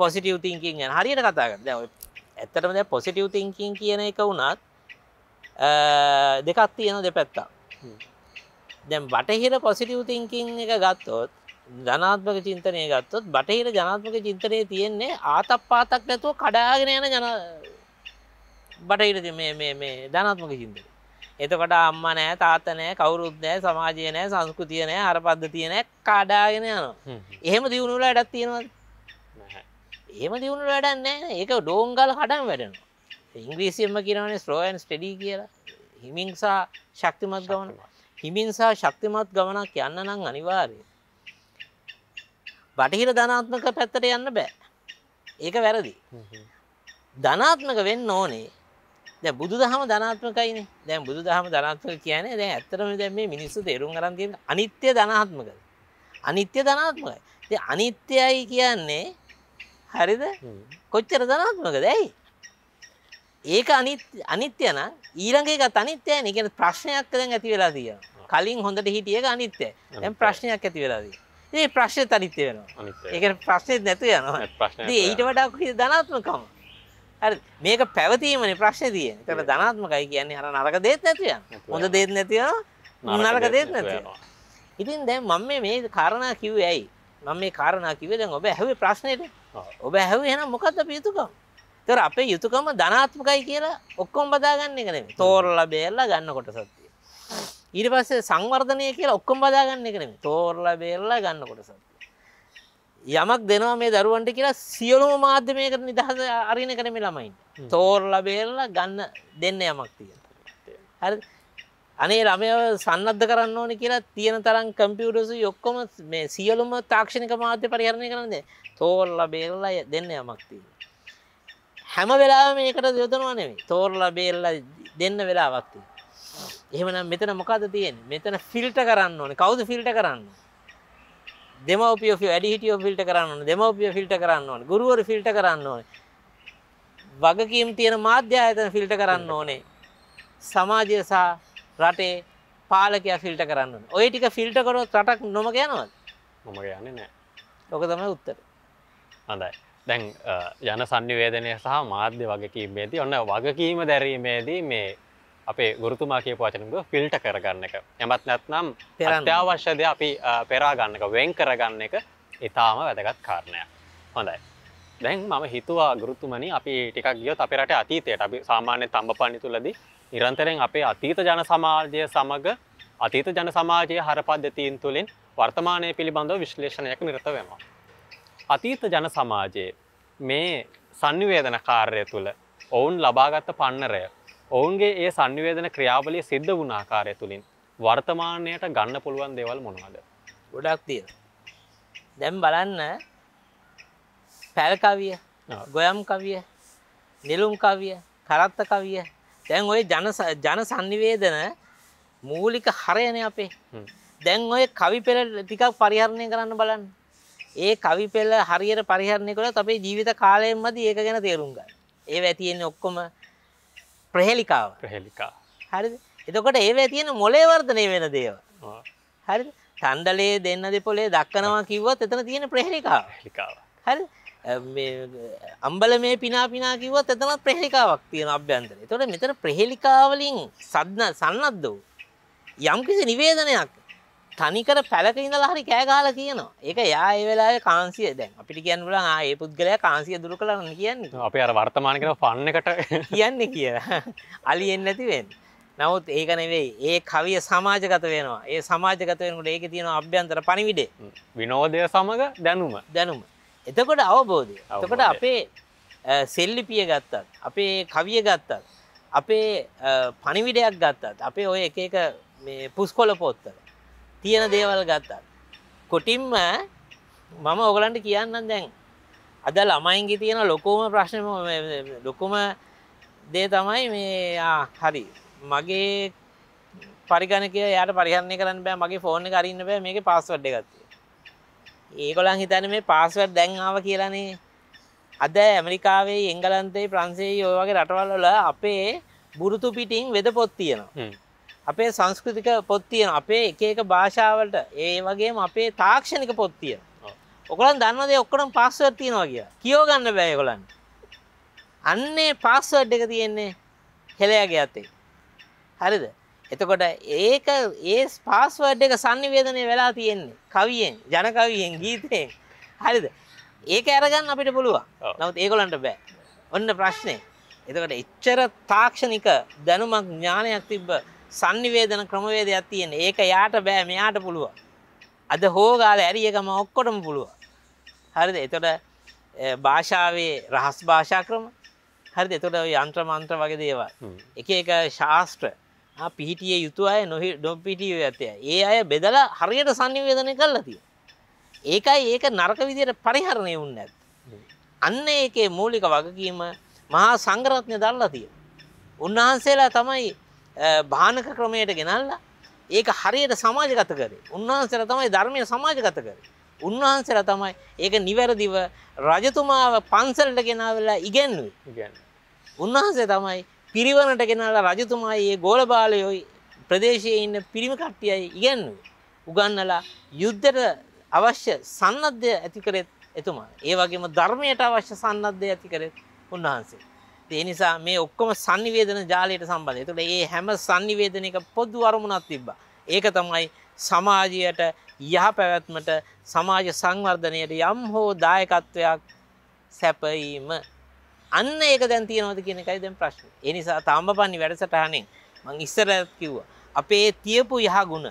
පොසිටිව් තින්කින් ගැන හරියට කතා කරන්න දැන් ඔය ඇත්තටම දැන් පොසිටිව් තින්කින් කියන එක උනත් දෙකක් තියෙන දෙපැත්තක් දැන් බටහිර පොසිටිව් තින්කින් එක ගත්තොත් ජනාත්මක චින්තනය ගත්තොත් බටහිර ජනාත්මක චින්තනය තියෙන්නේ ආතක් පාතක් නැතුව කඩාගෙන යන ජන බටහිර මේ ජනාත්මක චින්තනය එතකොට අම්ම නෑ තාත්ත නෑ කවුරුත් නෑ සමාජය නෑ සංස්කෘතිය නෑ අර පද්ධතිය නෑ කඩාගෙන යනවා. එහෙම දියුණුවල වැඩක් තියෙනවද? එහෙම දියුණුවල වැඩක් නෑ. ඒක ඩෝංගල් කඩන් වැඩනවා. ඉංග්‍රීසියෙන්ම කියනවනේ slow and steady කියලා. හිමින් සහ ශක්තිමත් ගමන. හිමින් සහ ශක්තිමත් ගමනක් යන්න නම් අනිවාර්යයි. බටහිර ධනාත්මක පැත්තට යන්න බෑ. ඒක වැරදි. ධනාත්මක වෙන්න ඕනේ දැන් බුදුදහම ධනාත්මකයිනේ. දැන් බුදුදහම ධනාත්මක කියන්නේ දැන් ඇත්තටම දැන් මේ මිනිස්සු තේරුම් ගන්න තියෙන අනිත්‍ය ධනාත්මකද? අනිත්‍ය ධනාත්මකයි. ඉතින් අනිත්‍යයි කියන්නේ හරිද? කොච්චර ධනාත්මකද? ඇයි? ඒක අනිත්‍ය නම් ඊළඟ එකත් අනිත්‍යයි නේ. කියන්නේ ප්‍රශ්නයක් දැන් ඇති වෙලා තියෙනවා. කලින් හොඳට හිටිය එක අනිත්‍යයි. දැන් ප්‍රශ්නයක් ඇති වෙලා තියෙනවා. ඉතින් ප්‍රශ්නේ අනිත්‍ය වෙනවා. ඒ කියන්නේ ප්‍රශ්නේ නැතු යනවා. ඉතින් ඊට වඩා ධනාත්මකම. ඇ මේක පැවතීමනි ප්‍රශ්න තිය තර ධනාත්මකයි කියන්නේ හර නරක දේත් නැතිය හොඳ දේත් නැතිය නරක දේත් නැති ඉතින් දැ මම මේ කාරණා කිව් ඇයි මම මේ කාරණා කිවද ඔබ ඇහවේ ප්‍රශ්නයට ඔබ ඇහව එන මොකක්ද පියුතුකම් තර අපේ යුතුකම ධනාත්මකයි කියලා ඔක්කොම් බදාගන්න කන තෝරල බේල්ලා ගන්න කොට සත්තිය ඊට පස්සේ සංවර්ධනය කියලා ඔක්කොම් බදාගන්න කරන තෝරල බේල්ලා ගන්න කොට සත්ති යමක් දෙනවා මේ දරුවන්ට කියලා සියලුම මාධ්‍යමයකට නිදහස අරින කරම ළමයින් තෝරල බේරලා ගන්න දෙන්න යමක් තියෙන හරි අනේ ළමය සන්නද්ධ කරන්න ඕනි කියලා තියෙන තරම් කම්පියුටර්ස් යොක්කොම මේ සියලුම තාක්ෂණික මාධ්‍ය පරිහරණය කරනද තෝරලා බේරලා දෙන්න යමක් තියෙන හැම වෙලාවෙම මේකට යොදනවා නෙමෙයි තෝරලා බේරලා දෙන්න වෙලාවක් තියෙන එහෙමනම් මෙතන මොකද්ද තියෙන්නේ මෙතන ෆිල්ටර් කරන්න ඕනේ කවුද ෆිල්ටර් කරන්නේ දෙමව්පියෝ වැඩිහිටියෝ ෆිල්ටර් කරන්න ඕනේ. දෙමව්පියෝ ෆිල්ටර් කරන්න ඕනේ. ගුරුවරු ෆිල්ටර් කරන්න ඕනේ. වගකීම් තියෙන මාධ්‍ය ආයතන ෆිල්ටර් කරන්න ඕනේ. සමාජය සහ රටේ පාලකයා ෆිල්ටර් කරන්න ඕනේ. ওই ටික ෆිල්ටර් කරොත් රටක් නොමග යනවද? නොමග යන්නේ නැහැ. ඔක තමයි උත්තරය. හොඳයි. දැන් යන sannivedanaya සහ මාධ්‍ය වගකීමේදී ඔන්න වගකීම දැරීමේදී මේ අපේ ගුරුතුමා කියපු වචනක ෆිල්ට කරගන්න එක යමත් නැත්නම් අත්‍යවශ්‍යද අපි පෙරාගන්නක වෙන් කරගන්න එක ඉතාම වැදගත් කාරණය හොඳයි දැන් මම හිතුවා ගුරුතුමනි අපි ටිකක් ගියොත් අපේ රටේ අතීතයට අපි සාමාන්‍ය තඹ පණි තුලදී නිරන්තරයෙන් අපේ අතීත ජන සමාජය සමග අතීත ජන සමාජයේ හරපද්ධතීන් තුළින් වර්තමානය පිළිබඳව විශ්ලේෂණයක් නිරත වෙනවා අතීත ජන සමාජයේ මේ සංනිවේදන කාර්ය තුළ ඔවුන් ලබාගත්ත පන්නරය ඔවුන්ගේ ඒ සංනිවේදන ක්‍රියාවලිය සිද්ධ වුණ ආකාරය තුළින් වර්තමානයට ගන්න පුළුවන් දේවල් මොනවාද ගොඩක් තියෙන දැම් බලන්න පැල්කවිය ගොයම් කවිය නිලුම් කවිය කරත්ත කවිය දැන් ඔය ජන සංනිවේදන මූලික හරයන අපේ දැන් ඔය කවි පෙළ ටිකක් පරිහරණය කරන්න බලන්න ඒ කවි පෙළ හරියට පරිහරණය කළ අපේ ජීවිත කාලයෙන්මද ඒක ගැන තේරුම්ග ඒ ඇතියෙන්නේ ඔක්කොම ප්‍රහෙලිකාව ප්‍රහෙලිකා හරි එතකොට ඒවැ තියෙන මොලේ වර්ධනය වෙන දේව හරි තන්ඩලේ දෙන්න දෙපොලේ දක්කනවා කිව්වත් එතන තියෙන ප්‍රහෙලිකාව ලිකාව හරි අම්බල මේ පිනා පිනා කිවත් එතනත් ප්‍රහෙලිකාවක් තියෙන අභ්‍යන්තර තොට මෙතන ප්‍රහෙලිකාවලින් සද්න සන්නත් දෝ යම්කිසි නිවේදනයක් තනිකර පැලක ඉඳලා හරි කෑ ගහලා කියනවා. ඒක එයා ඒ වෙලාවේ කාන්සිය දැන් අපිට කියන්න පුළුවන් ආ ඒ පුද්ගලයා කාන්සිය දුරු කළා නම් කියන්නේ. අපි අර වර්තමාන කරන ෆන් එකට කියන්නේ කියලා. අලියෙන් නැති වෙන්නේ. නමුත් ඒක නෙවෙයි. ඒ කවිය සමාජගත වෙනවා. ඒ සමාජගත වෙනකොට ඒකේ තියෙන අභ්‍යන්තර පණිවිඩය. විනෝදය සමග දැනුම. දැනුම. එතකොට අවබෝධය. එතකොට අපේ සෙල්ලිපිය ගත්තත් අපේ කවිය ගත්තත් අපේ පණිවිඩයක් ගත්තත් අපේ ඔය එක එක මේ පුස්කොළ පොත්තල තියෙන දේවල් ගත්තා. කොටින්ම මම ඔගලන්ට කියන්න දැන් අද ළමයින්ගේ තියෙන ලොකෝම ප්‍රශ්නම ලොකුම දේ තමයි මේ හරි මගේ පරිගණක යට පරිහරණය කරන්න බෑ මගේ ෆෝන කරන්න බෑ මේක පස්සවඩ් ගත්තේ ඒකොළන් හිතන මේ පාස්වඩ් දැන්ආාව කියලනේ අද ඇමරිකාවේ එංගලන්තේ ප්‍රන්සේ යෝවගේ රටවල්ල අපේ බුරුතු පිටිං වෙද පොත් තියෙනවා අපේ සංස්කෘතික පොත් තියෙන අපේ එක එක භාෂාවලට ඒ වගේම අපේ තාක්ෂණික පොත් තියෙන. ඔයගලන් දන්නවද ඒ ඔක්කොම පාස්වර්ඩ් තියනවා කියලා? කියව ගන්න බෑ ඒගොල්ලන්. අන්නේ පාස්වර්ඩ් එක තියෙන්නේ හෙලයාගේ අතේ. හරිද? එතකොට ඒක ඒ පාස්වර්ඩ් එක sannivedanaya වෙලා තියෙන්නේ කවියෙන්, ජන කවියෙන්, ගීතයෙන්. හරිද? ඒක අරගන්න අපිට පුළුවන්. නමුත් ඒගොල්ලන්ට බෑ. ඔන්න ප්‍රශ්නේ. එතකොට එච්චර තාක්ෂණික දැනුමක් ඥානයක් තිබ්බ sannivedana ක්‍රමවේදයක් තියෙන. ඒක යාට බෑ මෙයාට පුළුවන්. අද හොගාලා ඇරිය ගම ඔක්කොටම පුළුවන්. හරිද? එතකොට භාෂාවේ රහස් භාෂා ක්‍රම හරිද? එතකොට ওই යంత్ర මන්ත්‍ර වගේ දේවල්. එක එක ශාස්ත්‍ර ආ පිහිටියේ යුතු අය නොහි ඩොම්පිටිය ඇතය. ඒ අය බෙදලා හරියට sannivedanaya කරලා තියෙනවා. ඒකයි ඒක නරක විදියට පරිහරණය වුන්නේ නැත්. අන්න ඒකේ මූලික වගකීම මහා සංඝරත්නය දල්ලා තියෙනවා. උන්වහන්සේලා තමයි භානක ක්‍රමයට ගෙනල්ලා ඒක හරියට සමාජගත කරේ. උන්වහන්සේලා තමයි ධර්මය සමාජගත කරේ. උන්වහන්සේලා තමයි ඒක නිවැරදිව රජතුමාව පන්සලට ගෙනාවලා ඉගැන්වුවේ. ඉගැන්වුවේ. උන්වහන්සේ තමයි පිරිවරණට ගෙනාලා රජතුමායි ඒ ගෝලබාලයෝ ප්‍රදේශයේ ඉන්න පිරිමි කට්ටියයි ඉගැන්වුවේ. උගන්නලා යුද්ධයට අවශ්‍ය සන්නද්ධය ඇති කරෙත් එතුමා. ඒ වගේම ධර්මයට අවශ්‍ය සන්නද්ධය ඇති කරෙත් උන්වහන්සේ. ඒ නිසා මේ ඔක්කොම sannivedana ජාලයට සම්බන්ධයි. ඒතකොට මේ හැම sannivedanයක පොදු අරමුණක් තිබ්බා. ඒක තමයි සමාජයට යහපැවැත්මට සමාජ සංවර්ධනයට යම් හෝ දායකත්වයක් සැපයීම. අන්න ඒක දැන් තියනවද කියන එකයි දැන් ප්‍රශ්නේ. ඒ නිසා තාම්බපන්නි වැඩසටහනෙන් මම ඉස්සරහට කිව්වා අපේ තියපු යහගුණ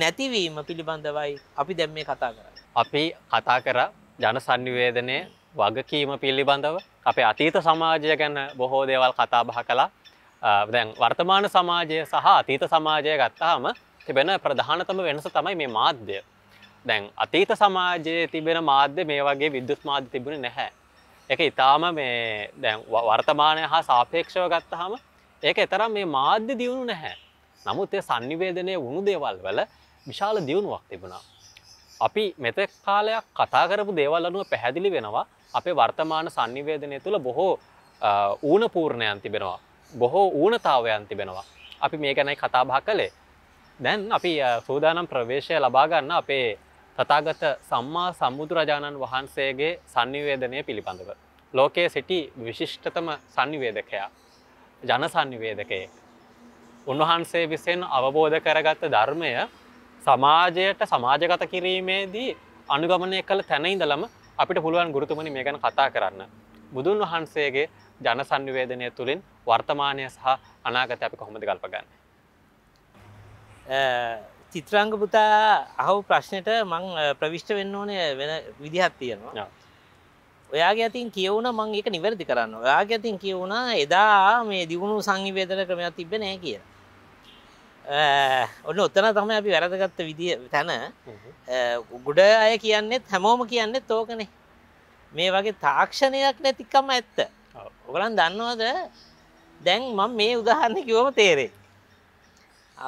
නැතිවීම පිළිබඳවයි අපි දැන් මේ කතා කරන්නේ. අපි කතා කරා ජන sannivedanaya වගකීම පිළිබඳව අපේ අතීත සමාජය ගැන බොහෝ දේවල් කතා බහ කළා දැන් වර්තමාන සමාජය සහ අතීත සමාජය ගත්තාම තිබෙන ප්‍රධානතම වෙනස තමයි මේ මාධ්‍ය දැන් අතීත සමාජයේ තිබෙන මාධ්‍ය මේ වගේ විද්‍යුත් මාධ්‍ය තිබුණ නැහැ එක ඉතාම මේ දැන් වර්තමානය හා සාපේක්ෂව ගත්තහම ඒක එතරම් මේ මාධ්‍ය දියුණු නැහැ නමුත් ඒ සංනිවේදනය වුණු දේවල් වල විශාල දියුණුවක් තිබුණා අපි මෙතෙක් කාලයක් කතා කරපු දේවල් අනුව පැහැදිලි වෙනවා අපේ වර්තමාන සංනිවේදනය තුළ බොහෝ ඌනපූර්ණයන් තිබෙනවා. බොහෝ ඌනතාවයන් තිබෙනවා. අපි මේ ගැනයි කතාබා කළේ. දැන් අපි සූදානම් ප්‍රවේශය ලබාගන්න අපේ තතාගත සම්මා සම්බුදුරජාණන් වහන්සේගේ සංනිවේදනය පිළිබඳව. ලෝකයේ සිටි විශිෂ්ටතම සංනිවේදකයා. ජන සංනිවේදකයේ. උන්වහන්සේ විසින් අවබෝධ කරගත්ත ධර්මය සමාජයට සමාජගත කිරීමේදී අනුගමනය කළ තැනයිඳලම අපිට පුළුවන් ගුරුතුමනි මේ ගැන කතා කරන්න. බුදුන් වහන්සේගේ ජන සංවේදනය තුළින් වර්තමානය සහ අනාගත අපි කොහොමද ගල්පගන්න. චිත්‍රංග පුතා අහු ප්‍රශ්නයට මං ප්‍රවිශ්ට වෙන්න ඕනේ වෙන විදිහත් තියෙනවා. ඔයාගේ ඇතින් කියවුණ මං එක නිවැරදි කරන්න ඔයාගේ ඇතින් කියවුණා එදා මේ දියුණු සංහිවේදන ක්‍රමයක් තිබෙන නෑ කියලා ඔන්න ඔත්තන තම අපි වැරදගත්ත විදිිය තැන ගුඩ අය කියන්නෙත් හැමෝම කියන්නෙ තෝකනේ මේ වගේ තාක්ෂණයක් නැතිකම ඇත්ත ඔගලන් දන්නවද දැන් මම මේ උදාහරණ කිවම තේරේ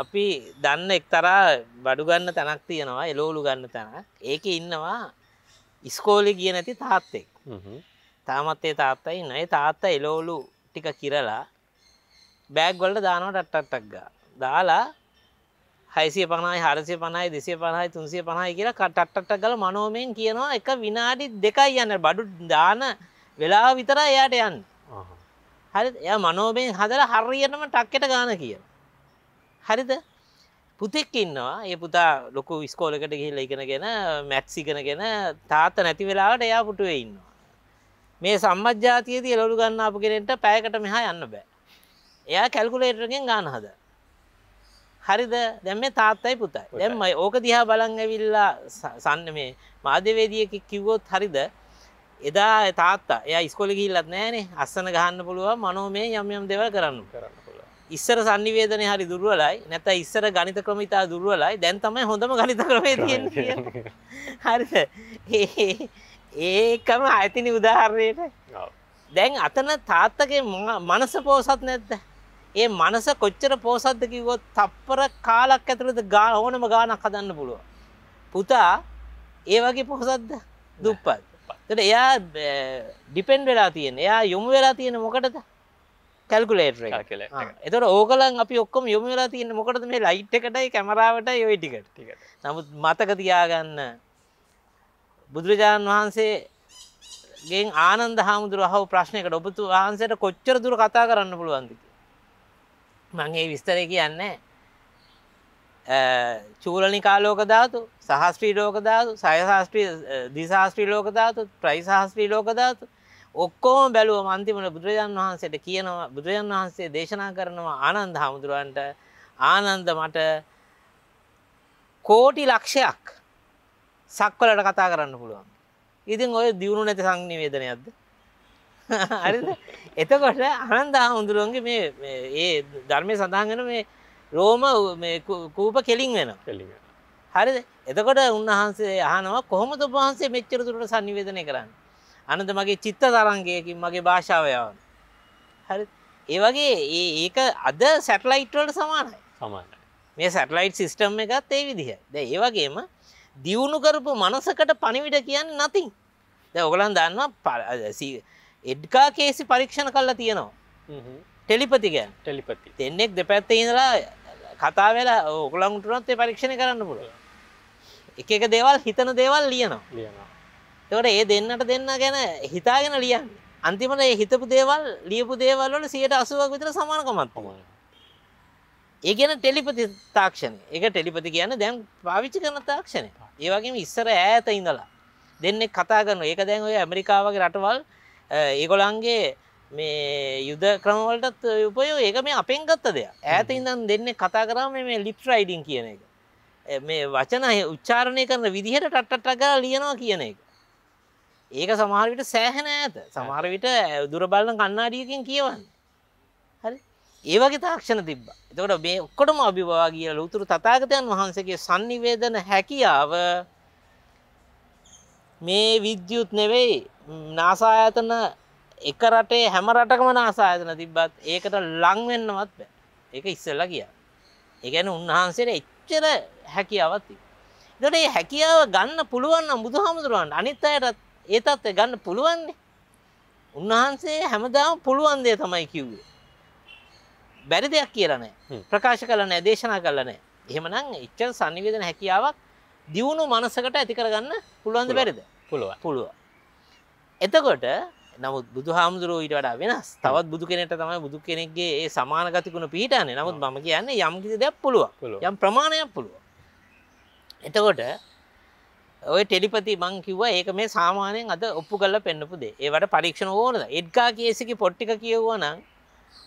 අපි දන්න එක්තරා බඩුගන්න තැනක් තියෙනවා එලෝලු ගන්න තැනක් ඒක ඉන්නවා ඉස්කෝලි කිය නැති තාත්තෙක් තාමත්තේ තාත්තයි නයි තාත්තා එලෝලු ටික කිරලා බෑග්ගොල්ට දානවටටටක්ගා දාලා හයිසිය පණයි හරසිය පණයි දෙසිය පණයි තුන්සිය පණයි කියලා කටට්ටට කළ මනෝමයෙන් කියනවා එක විනාඩි දෙකයි යන්න බඩු දාන වෙලා විතර එයාට යන්න හරි එය මනෝමයෙන් හදල හරියටම ටක්කට ගාන කිය හරිද පුතෙක් ඉන්නවා ඒ පුතා ලොකු විස්කෝලකට ගිහිල්ල එකනගෙන මැට්සිකනගෙන තාත්ත නැති වෙලාවට එයා පුටුවේ ඉන්නවා මේ සම්මජ්ජාතියදී එලොළු ගන්න අප කෙනෙට පෑකට මෙහා යන්න බෑ එයා කැල්කුලේටරගෙන් ගාන හදා හරිද දැම් මේ තාත්තයි පුතයි දැම්මයි ඕක දිහා බලන් ඇවිල්ලා සන්න මේ මාධ්‍යවේදියකි කිව්වොත් හරිද එදා තාත්තා එය ස්කොලි ගිල්ලත් නෑනේ අස්සන ගහන්න පුළුව මනෝ මේ යම් යම් දෙවල් කරන්න ඉස්සර සංනිවේදනය හරි දුර්ුවලයි නැත ඉස්සර ගනිත ක්‍රමිතා දුර්ුවලයි දැන් තමයි හොඳම ගනිත ක්‍රමේ තියෙන හරි ඒකම අයිතිනි උදාහරණයට දැන් අතන තාත්තගේ මනස පෝසත් නැත්ත ඒ මනස කොච්චර පෝසත්ද කිව්වොත් තප්පර කාලක් ඇතුළත ගා ඕනම ගානක් හදන්න පුළුව. පුතා ඒ වගේ පොහොසත්ද දුප්පත්. තට එයා ඩිපෙන්් වෙලා තියෙන එයා යොමු වෙලා තියෙන මොකටද කැල්කුලේට එතට ඕකලන් අපි ඔක්කොම යොමු වෙලා තියෙන මොකට මේ ලයිට් එකටයි කැමරාවට යොයි ටිකට ටික නමුත් මතක තියාගන්න බුදුරජාණන් වහන්සේ ගේ ආනන්ද හාමුදුර හව ප්‍රශ්නයකට ඔබතු වහන්සට කොච්චර දුර කතා කරන්න පුළුවන්දි මං ඒ විස්තර කියන්න චූලනිකා ලෝක ධාතු සහස්ත්‍රී ලෝක ධාතු සයශාස්ත්‍රී දිසාස්ත්‍රී ලෝක ධාතු ප්‍රයිශාස්ත්‍රී ලෝක ධාතු ඔක්කෝම බැලුව මන්තිමන බුදුරජාන් වහන්සේට කියනවා බුදුරජාන් වහන්සේ දේශනා කරනවා ආනන්ද හාමුදුරුවන්ට ආනන්ද මට කෝටි ලක්ෂයක් සක්වලට කතා කරන්න පුළුවන් ඉතින් ඔය දියුණු නැති සංනිවේදනයක්ද හරිද එතකොට අනන්දා හුදුරුවන්ගේ මේ ඒ ධර්මය සඳහගෙන මේ රෝම කූප කෙලින් වෙන හරිද එතකොට උන්වහන්සේ අහනවා කොහොම වහන්සේ මෙච්චරතුරට සනිවේදනය කරන්න අනද මගේ චිත්ත තරන්ගයකින් මගේ භාෂාවයවන හරි ඒවගේ ඒ ඒක අද සැටලයිට්වලට සමානයි සමානයි මේ සැටලයිට් සිිස්ටම් එකත් ඒ විදිහ ද ඒවගේම දියුණු කරපු මනසකට පණිවිට කියන්න නතින් ද ඔගලන් දන්නවා ප එඩ්කා කේසි පරීක්ෂණ කල්ලා තියෙනවා ටෙලිපති ගැන් ටෙලිපති දෙන්නෙක් දෙපැත්තඉඳලා කතා වෙලා ඔකුළංටුනත්ේ පරීක්ෂණ කරන්න පුළුව එක එක දේවල් හිතන දේවල් ලියනවා තවට ඒ දෙන්නට දෙන්න ගැන හිතාගෙන ලියන් අන්තිමට ඒ හිතපු දේවල් ලියපු දේවල්වල සියට අසුවක් විතර සමානකමත් පොමයි ඒ ගැන ටෙලිපති තාක්ෂණ එක ටෙලිපති කියන්න දැම් පාවිච්චි කරන තාක්ෂණය ඒවගේම ඉස්සර ඈත ඉඳලා දෙන්නෙක් කතා කරන ඒක දැන් ඔය ඇමරිකාවගේ රටවල් ඒගොලන්ගේ මේ යුද ක්‍රමවලටත් උපයෝ ඒක මේ අපෙන් ගත්ත දෙයක් ඇත ඉඳන් දෙන්නේ කතා කරම මේ ලිප් රයිඩින් කියන එක මේ වචන උච්චාරණය කරන විදිහට ටට්ටට කර ලියනවා කියන එක ඒක සමහරවිට සෑහැන ඇත සමහරවිට දුර බලන කන්නාඩියකින් කියවන්න හරි ඒවගේ තාක්ෂණ තිබ්බ එතකට මේ ඔක්කොටම අභිවා කියල උතුරු තතාගතයන් වහන්සගේ සන්නිවේදන හැකියාව මේ විද්‍යුත් නෙවෙයි නාසා ඇතන එක රටේ හැම රටකම නාසා ඇතන තිබ්බත් ඒකට ලංවෙන්නවත් බෑ ඒක ඉස්සල්ලා කිය ඒගැන උන්වහන්සේට එච්චර හැකියාවත් දොට ඒ හැකියාව ගන්න පුළුවන් බුදු හාමුදුරුවන් අනිත් අයටත් ඒතත් ගන්න පුළුවන්නේ උන්වහන්සේ හැමදාම පුළුවන් දේ තමයි කිව්වේ බැරි දෙයක් කියරනෑ ප්‍රකාශ කල නෑ දේශනා කරලනෑ එහෙමනම් එච්චර සනිවේදන හැකියාවක් දියුණු මනසකට ඇති කරගන්න පුළුවන්ද බැරිද පුළුව පුළුවන් එතකොට නමුත් බුදු හාමුදුරුව ඊට වඩා වෙනස් තවත් බුදු කෙනෙට තමයි බුදු කෙනෙක්ගේ ඒ සමානගතිකුණ පිහිටන්නේ නමුත් මම කියන්නේ යම්කිසි දෙයක් පුළුව යම් ප්‍රමාණයක් පුළුව එතකොට ඔය ටෙලිපති මං කිව්ව ඒක මේ සාමානයෙන් අද ඔප්පු කල්ල පෙන්න්නපු දේ ඒවට පරීක්ෂණ ඕනද එඩ්ගා කියසිකි පොට්ටික කියවුව නම්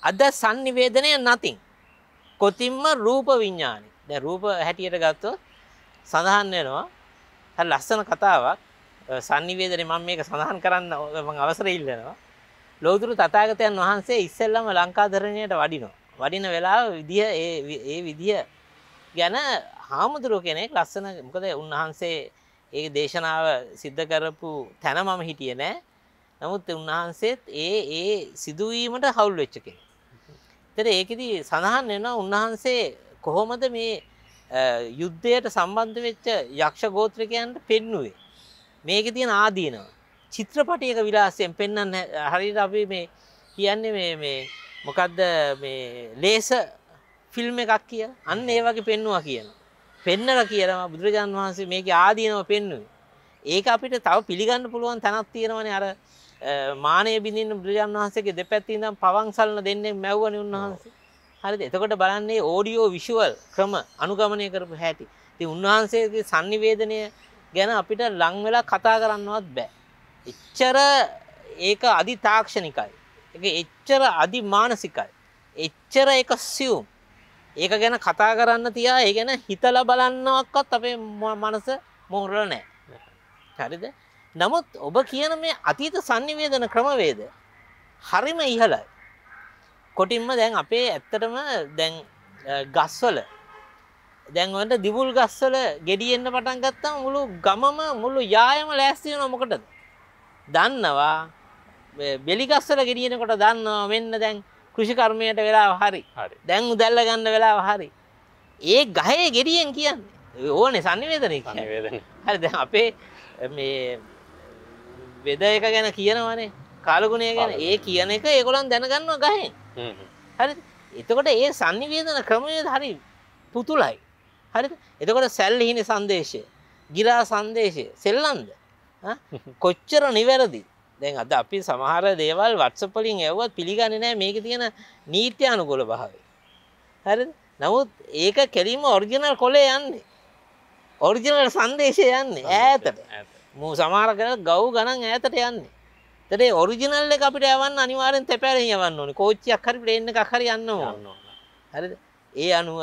අද සංනිවේදනය නතින් කොතින්ම රූප විඤ්ඥානි ද රූප හැටියට ගත්තු සඳහන් වෙනවා ලස්සන කතාවක් සංනිවේදනය මම මේක සඳහන් කරන්න මම අවසර ඉල්ලනවා ලෝතුරු තථාගතයන් වහන්සේ ඉස්සෙල්ලම ලංකාදරණයට වඩිනවා. වඩින වෙලාව විදිහ ඒ ඒ විදිහ ගැන හාමුදුරුව කෙනෙක් ලස්සන මොකද උන්වහන්සේ ඒ දේශනාව සිද්ධ කරපු තැන මම හිටියේ නෑ. නමුත් උන්වහන්සේත් ඒ ඒ සිදුවීමට හවුල් වෙච්ච කෙනෙක්. ඒතර ඒකෙදි සඳහන් වෙනවා උන්වහන්සේ කොහොමද මේ යුද්ධයට සම්බන්ධ වෙච්ච යක්ෂ ගෝත්‍රිකයන්ට පෙන්නුවේ. මේකේ තියෙන ආදීනව. චිත්‍රපටයක විලාසයෙන් පෙන්වන්න හරියට අපි මේ කියන්නේ මේ මේ මොකද්ද මේ ලේස ෆිල්ම් එකක් කියලා. අන්න ඒ වගේ පෙන්නවා කියන. පෙන්නලා කියලා බුදුරජාන් වහන්සේ මේකේ ආදීනව පෙන්වුවේ. ඒක අපිට තව පිළිගන්න පුළුවන් තැනක් තියෙනවනේ අර මානය බිඳින්න බුදුරජාන් වහන්සේගේ දෙපැත්තේ ඉඳන් පවන් සලන දෙන්නේ මැව්වනේ උන්වහන්සේ. හරිද? එතකොට බලන්නේ ඕඩියෝ විෂුවල් ක්‍රම අනුගමනය කරපු හැටි. ඉතින් උන්වහන්සේගේ sannivedanaya ගැන අපිට ලං වෙලා කතා කරන්නවත් බෑ. එච්චර ඒක අදි තාක්ෂණිකයි. ඒක එච්චර අදි මානසිකයි. එච්චර ඒක සියුම්. ඒක ගැන කතා කරන්න තියා ඒ ගැන හිතලා බලන්නවක්වත් අපේ මනස මොහොරල නෑ. හරිද? නමුත් ඔබ කියන මේ අතීත sannivedana ක්‍රමවේද හරිම ඉහළයි. කොටින්ම දැන් අපේ ඇත්තටම දැන් ගස්වල දැන්වට දිවුල් ගස්වල ගෙඩියෙන්න්න පටන් ගත්තා මුළු ගමම මුළු යායම ලෑස්තියන මොකටද. දන්නවා බෙලිගස්සල ගෙඩියනකොට දන්නවා මෙන්න දැන් කෘෂිකර්මයට වෙලා හරි දැන් උදැල්ල ගන්න වෙලා හරි. ඒ ගහය ගෙඩියෙන් කියන්න ඕනේ සනිවේදන හරි දැ අපේ මේ වෙද එක ගැන කියනවනේ කාලගුණය ගැන ඒ කියන එක ඒකොලන් දැනගන්නවා ගහෙන් හරි එතකොට ඒ සනිවේදන ක්‍රමය හරි පුතුලයි හරිද එතකොට සැල්හින සංදේශය ගිලා සංදේශය සෙල්ලන්ද කොච්චර නිවැරදි දැන් අද අපි සමහර දේවල් වත්සපලින් ඇවත් පිළිගන්න නෑ මේක තියෙන නීත්‍ය අනුකොල භාවේ හරි නමුත් ඒක කෙලින්ම ඔරිජිනල් කොලේ යන්නේ ඔරිජිනල් සංදේශය යන්නේ ඈතට මූ සමහර කර ගව් ගණන් ඈතට යන්නේ තේ ඔරිජිනල් එක අපිට යවන්න අනිවාරෙන් තැපැරෙන් යවන්න ඕනි කෝච්චියක් හරි ප්ලේන් එකක් හරි යන්න ඕන හරිද ඒ අනුව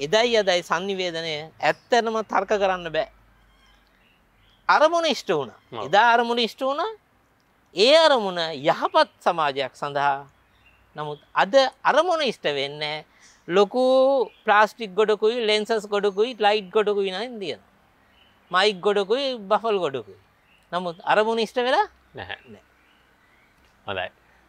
එදයි අදයි සංනිවේදනය ඇත්තනම තර්ක කරන්න බෑ. අරමුණ ඉෂ්ට වුණ එදා අරමුණ ඉෂ්ට වුණ ඒ අරමුණ යහපත් සමාජයක් සඳහා නමුත් අද අරමුණ ඉෂ්ට වෙන්න ලොකු ප්‍රාස්ටික් ගොඩකුයි ලෙන්සස් ගොඩකුයි ලයිට් ගොඩකුයි නයින් දියන මයික් ගොඩකුයි බෆල් ගොඩකුයි නමුත් අරමුණ ඉෂ්ට වෙලා නැහැ හොඳයි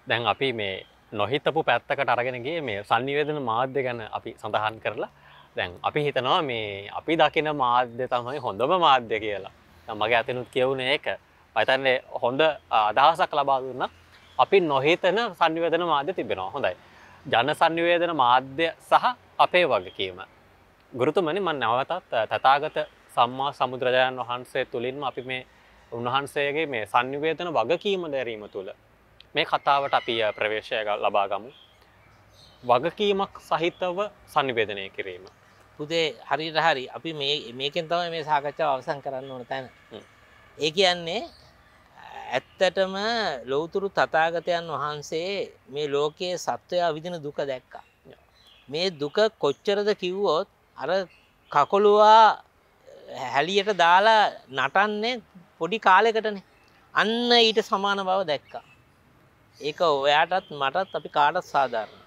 දැන් අපි මේ නොහිතපු පැත්තකට අරගෙනගේ මේ සංනිවේදන මාධ්‍ය ගැන අපි සඳහන් කරලා දැන් අපි හිතනවා මේ අපි දකින මාධ්‍ය තමයි හොඳම මාධ්‍ය කියලා මගේ ඇතිනුත් කියවුණ ඒක පතන්නේ හොඳ අදහසක් ලබා දුන්න අපි නොහිතන සංවේදන මාධ්‍ය තිබෙනවා හොඳයි ජන සංවේදන මාධ්‍ය සහ අපේ වගකීම ගුරුතුමනි මන් නැවතත් තතාගත සම්මා සමුදුරජාණන් වහන්සේ තුළින්ම අපි මේ උන්වහන්සේගේ මේ සංයුවේතන වගකීම දැරීම තුළ මේ කතාවට අපි ප්‍රවේශය ලබාගමු වගකීමක් සහිතව සංවේදනය කිරීම පුතේ හරිට හරි අපි මේ මේකෙන් තම මේ සාකච්ඡාව අවසන් කරන්න ඕන තැන ඒ කියන්නේ ඇත්තටම ලොවතුරු තතාගතයන් වහන්සේ මේ ලෝකයේ සත්වයා විදින දුක දැක්කා මේ දුක කොච්චරද කිව්වොත් අර කකොළුවා හැලියට දාලා නටන්නේ පොඩි කාලෙකටනේ අන්න ඊට සමාන බව දැක්කා ඒක ඔයාටත් මටත් අපි කාටත් සාධාරණ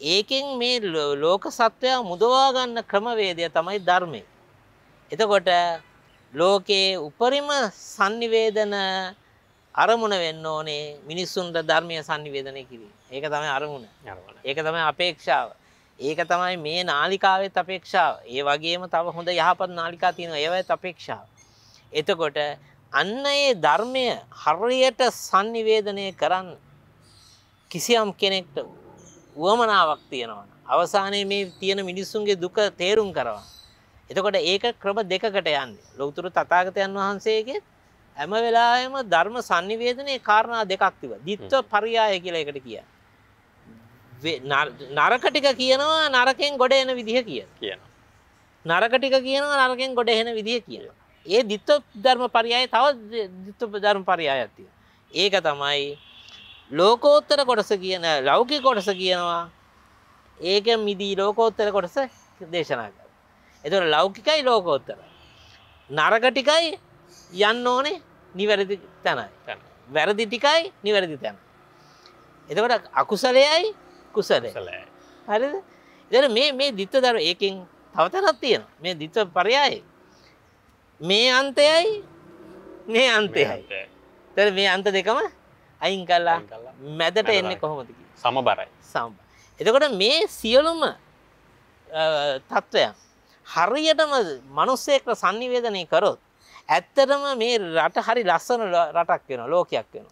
ඒකෙන් මේ ලෝක සත්වයා මුදවා ගන්න ක්‍රමවේදය තමයි ධර්මය. එතකොට ලෝකයේ උපරිම sannivedana අරමුණ වෙන්න ඕනේ මිනිස්සුන්ට ධර්මීය sannivedanaya කිරීම. ඒක තමයි අරමුණ. ඒක තමයි අපේක්ෂාව. ඒක තමයි මේ නාලිකාවෙත් අපේක්ෂාව. ඒ වගේම තව හොඳ යහපත් නාලිකා තියෙනවා. ඒවයිත් අපේක්ෂාව. එතකොට අන්න ඒ ධර්මය හරියට sannivedanaya කරන්න කිසියම් කෙනෙක්ට වුවමනාවක් තියෙනවන. අවසානයේ මේ තියෙන මිනිස්සුන්ගේ දුක තේරුම් කරවා. එතකොට ඒක ක්‍රම දෙකකට යන්න. ලොවතුරු තතාගතයන් වහන්සේගේ ඇම වෙලාම ධර්ම සංනිවේදනයේ කාරණා දෙකක්තිව. දිත්ව පරියාය කියලා එකට කිය. නරකටික කියනවා නරකෙන් ගොඩ එන විදිහ කිය කියන. නරකටික කියනවා නරකෙන් ගොඩ එහෙන විදිහ කියන. ඒ දිත්ව ධර්ම පරියාය තව දිත්ව ධර්ම පරියාය ඇත්තිය. ඒක තමයි ලෝකෝත්තර කොටස කියන ලෞකික කොටස කියනවා ඒක මිදී ලෝකෝත්තර කොටස දේශනා කර. එතුට ලෞකිකයි ලෝකෝත්තර. නරක ටිකයි යන්න ඕනේ නිවැරදි තැනයි වැරදි ටිකයි නිවැරදි තැන. එතකට අකුසලයයි කුසල හරි එ මේ මේ දිත්ත දර ඒකින් තවතනත් තියෙන මේ දිත්ව පරයායි මේ අන්තයයි මේ අන්තයයි තර මේ අන්ත දෙකම අයින් කල්ලා මැදට එන්නේ කොහොමද සමබරයි සම් එතකොට මේ සියලුම තත්ත්වයන් හරියටම මනුස්සයෙක්ට සංනිවේදනය කරොත් ඇත්තටම මේ රට හරි ලස්සන රටක් වෙන ලෝකයක් වෙන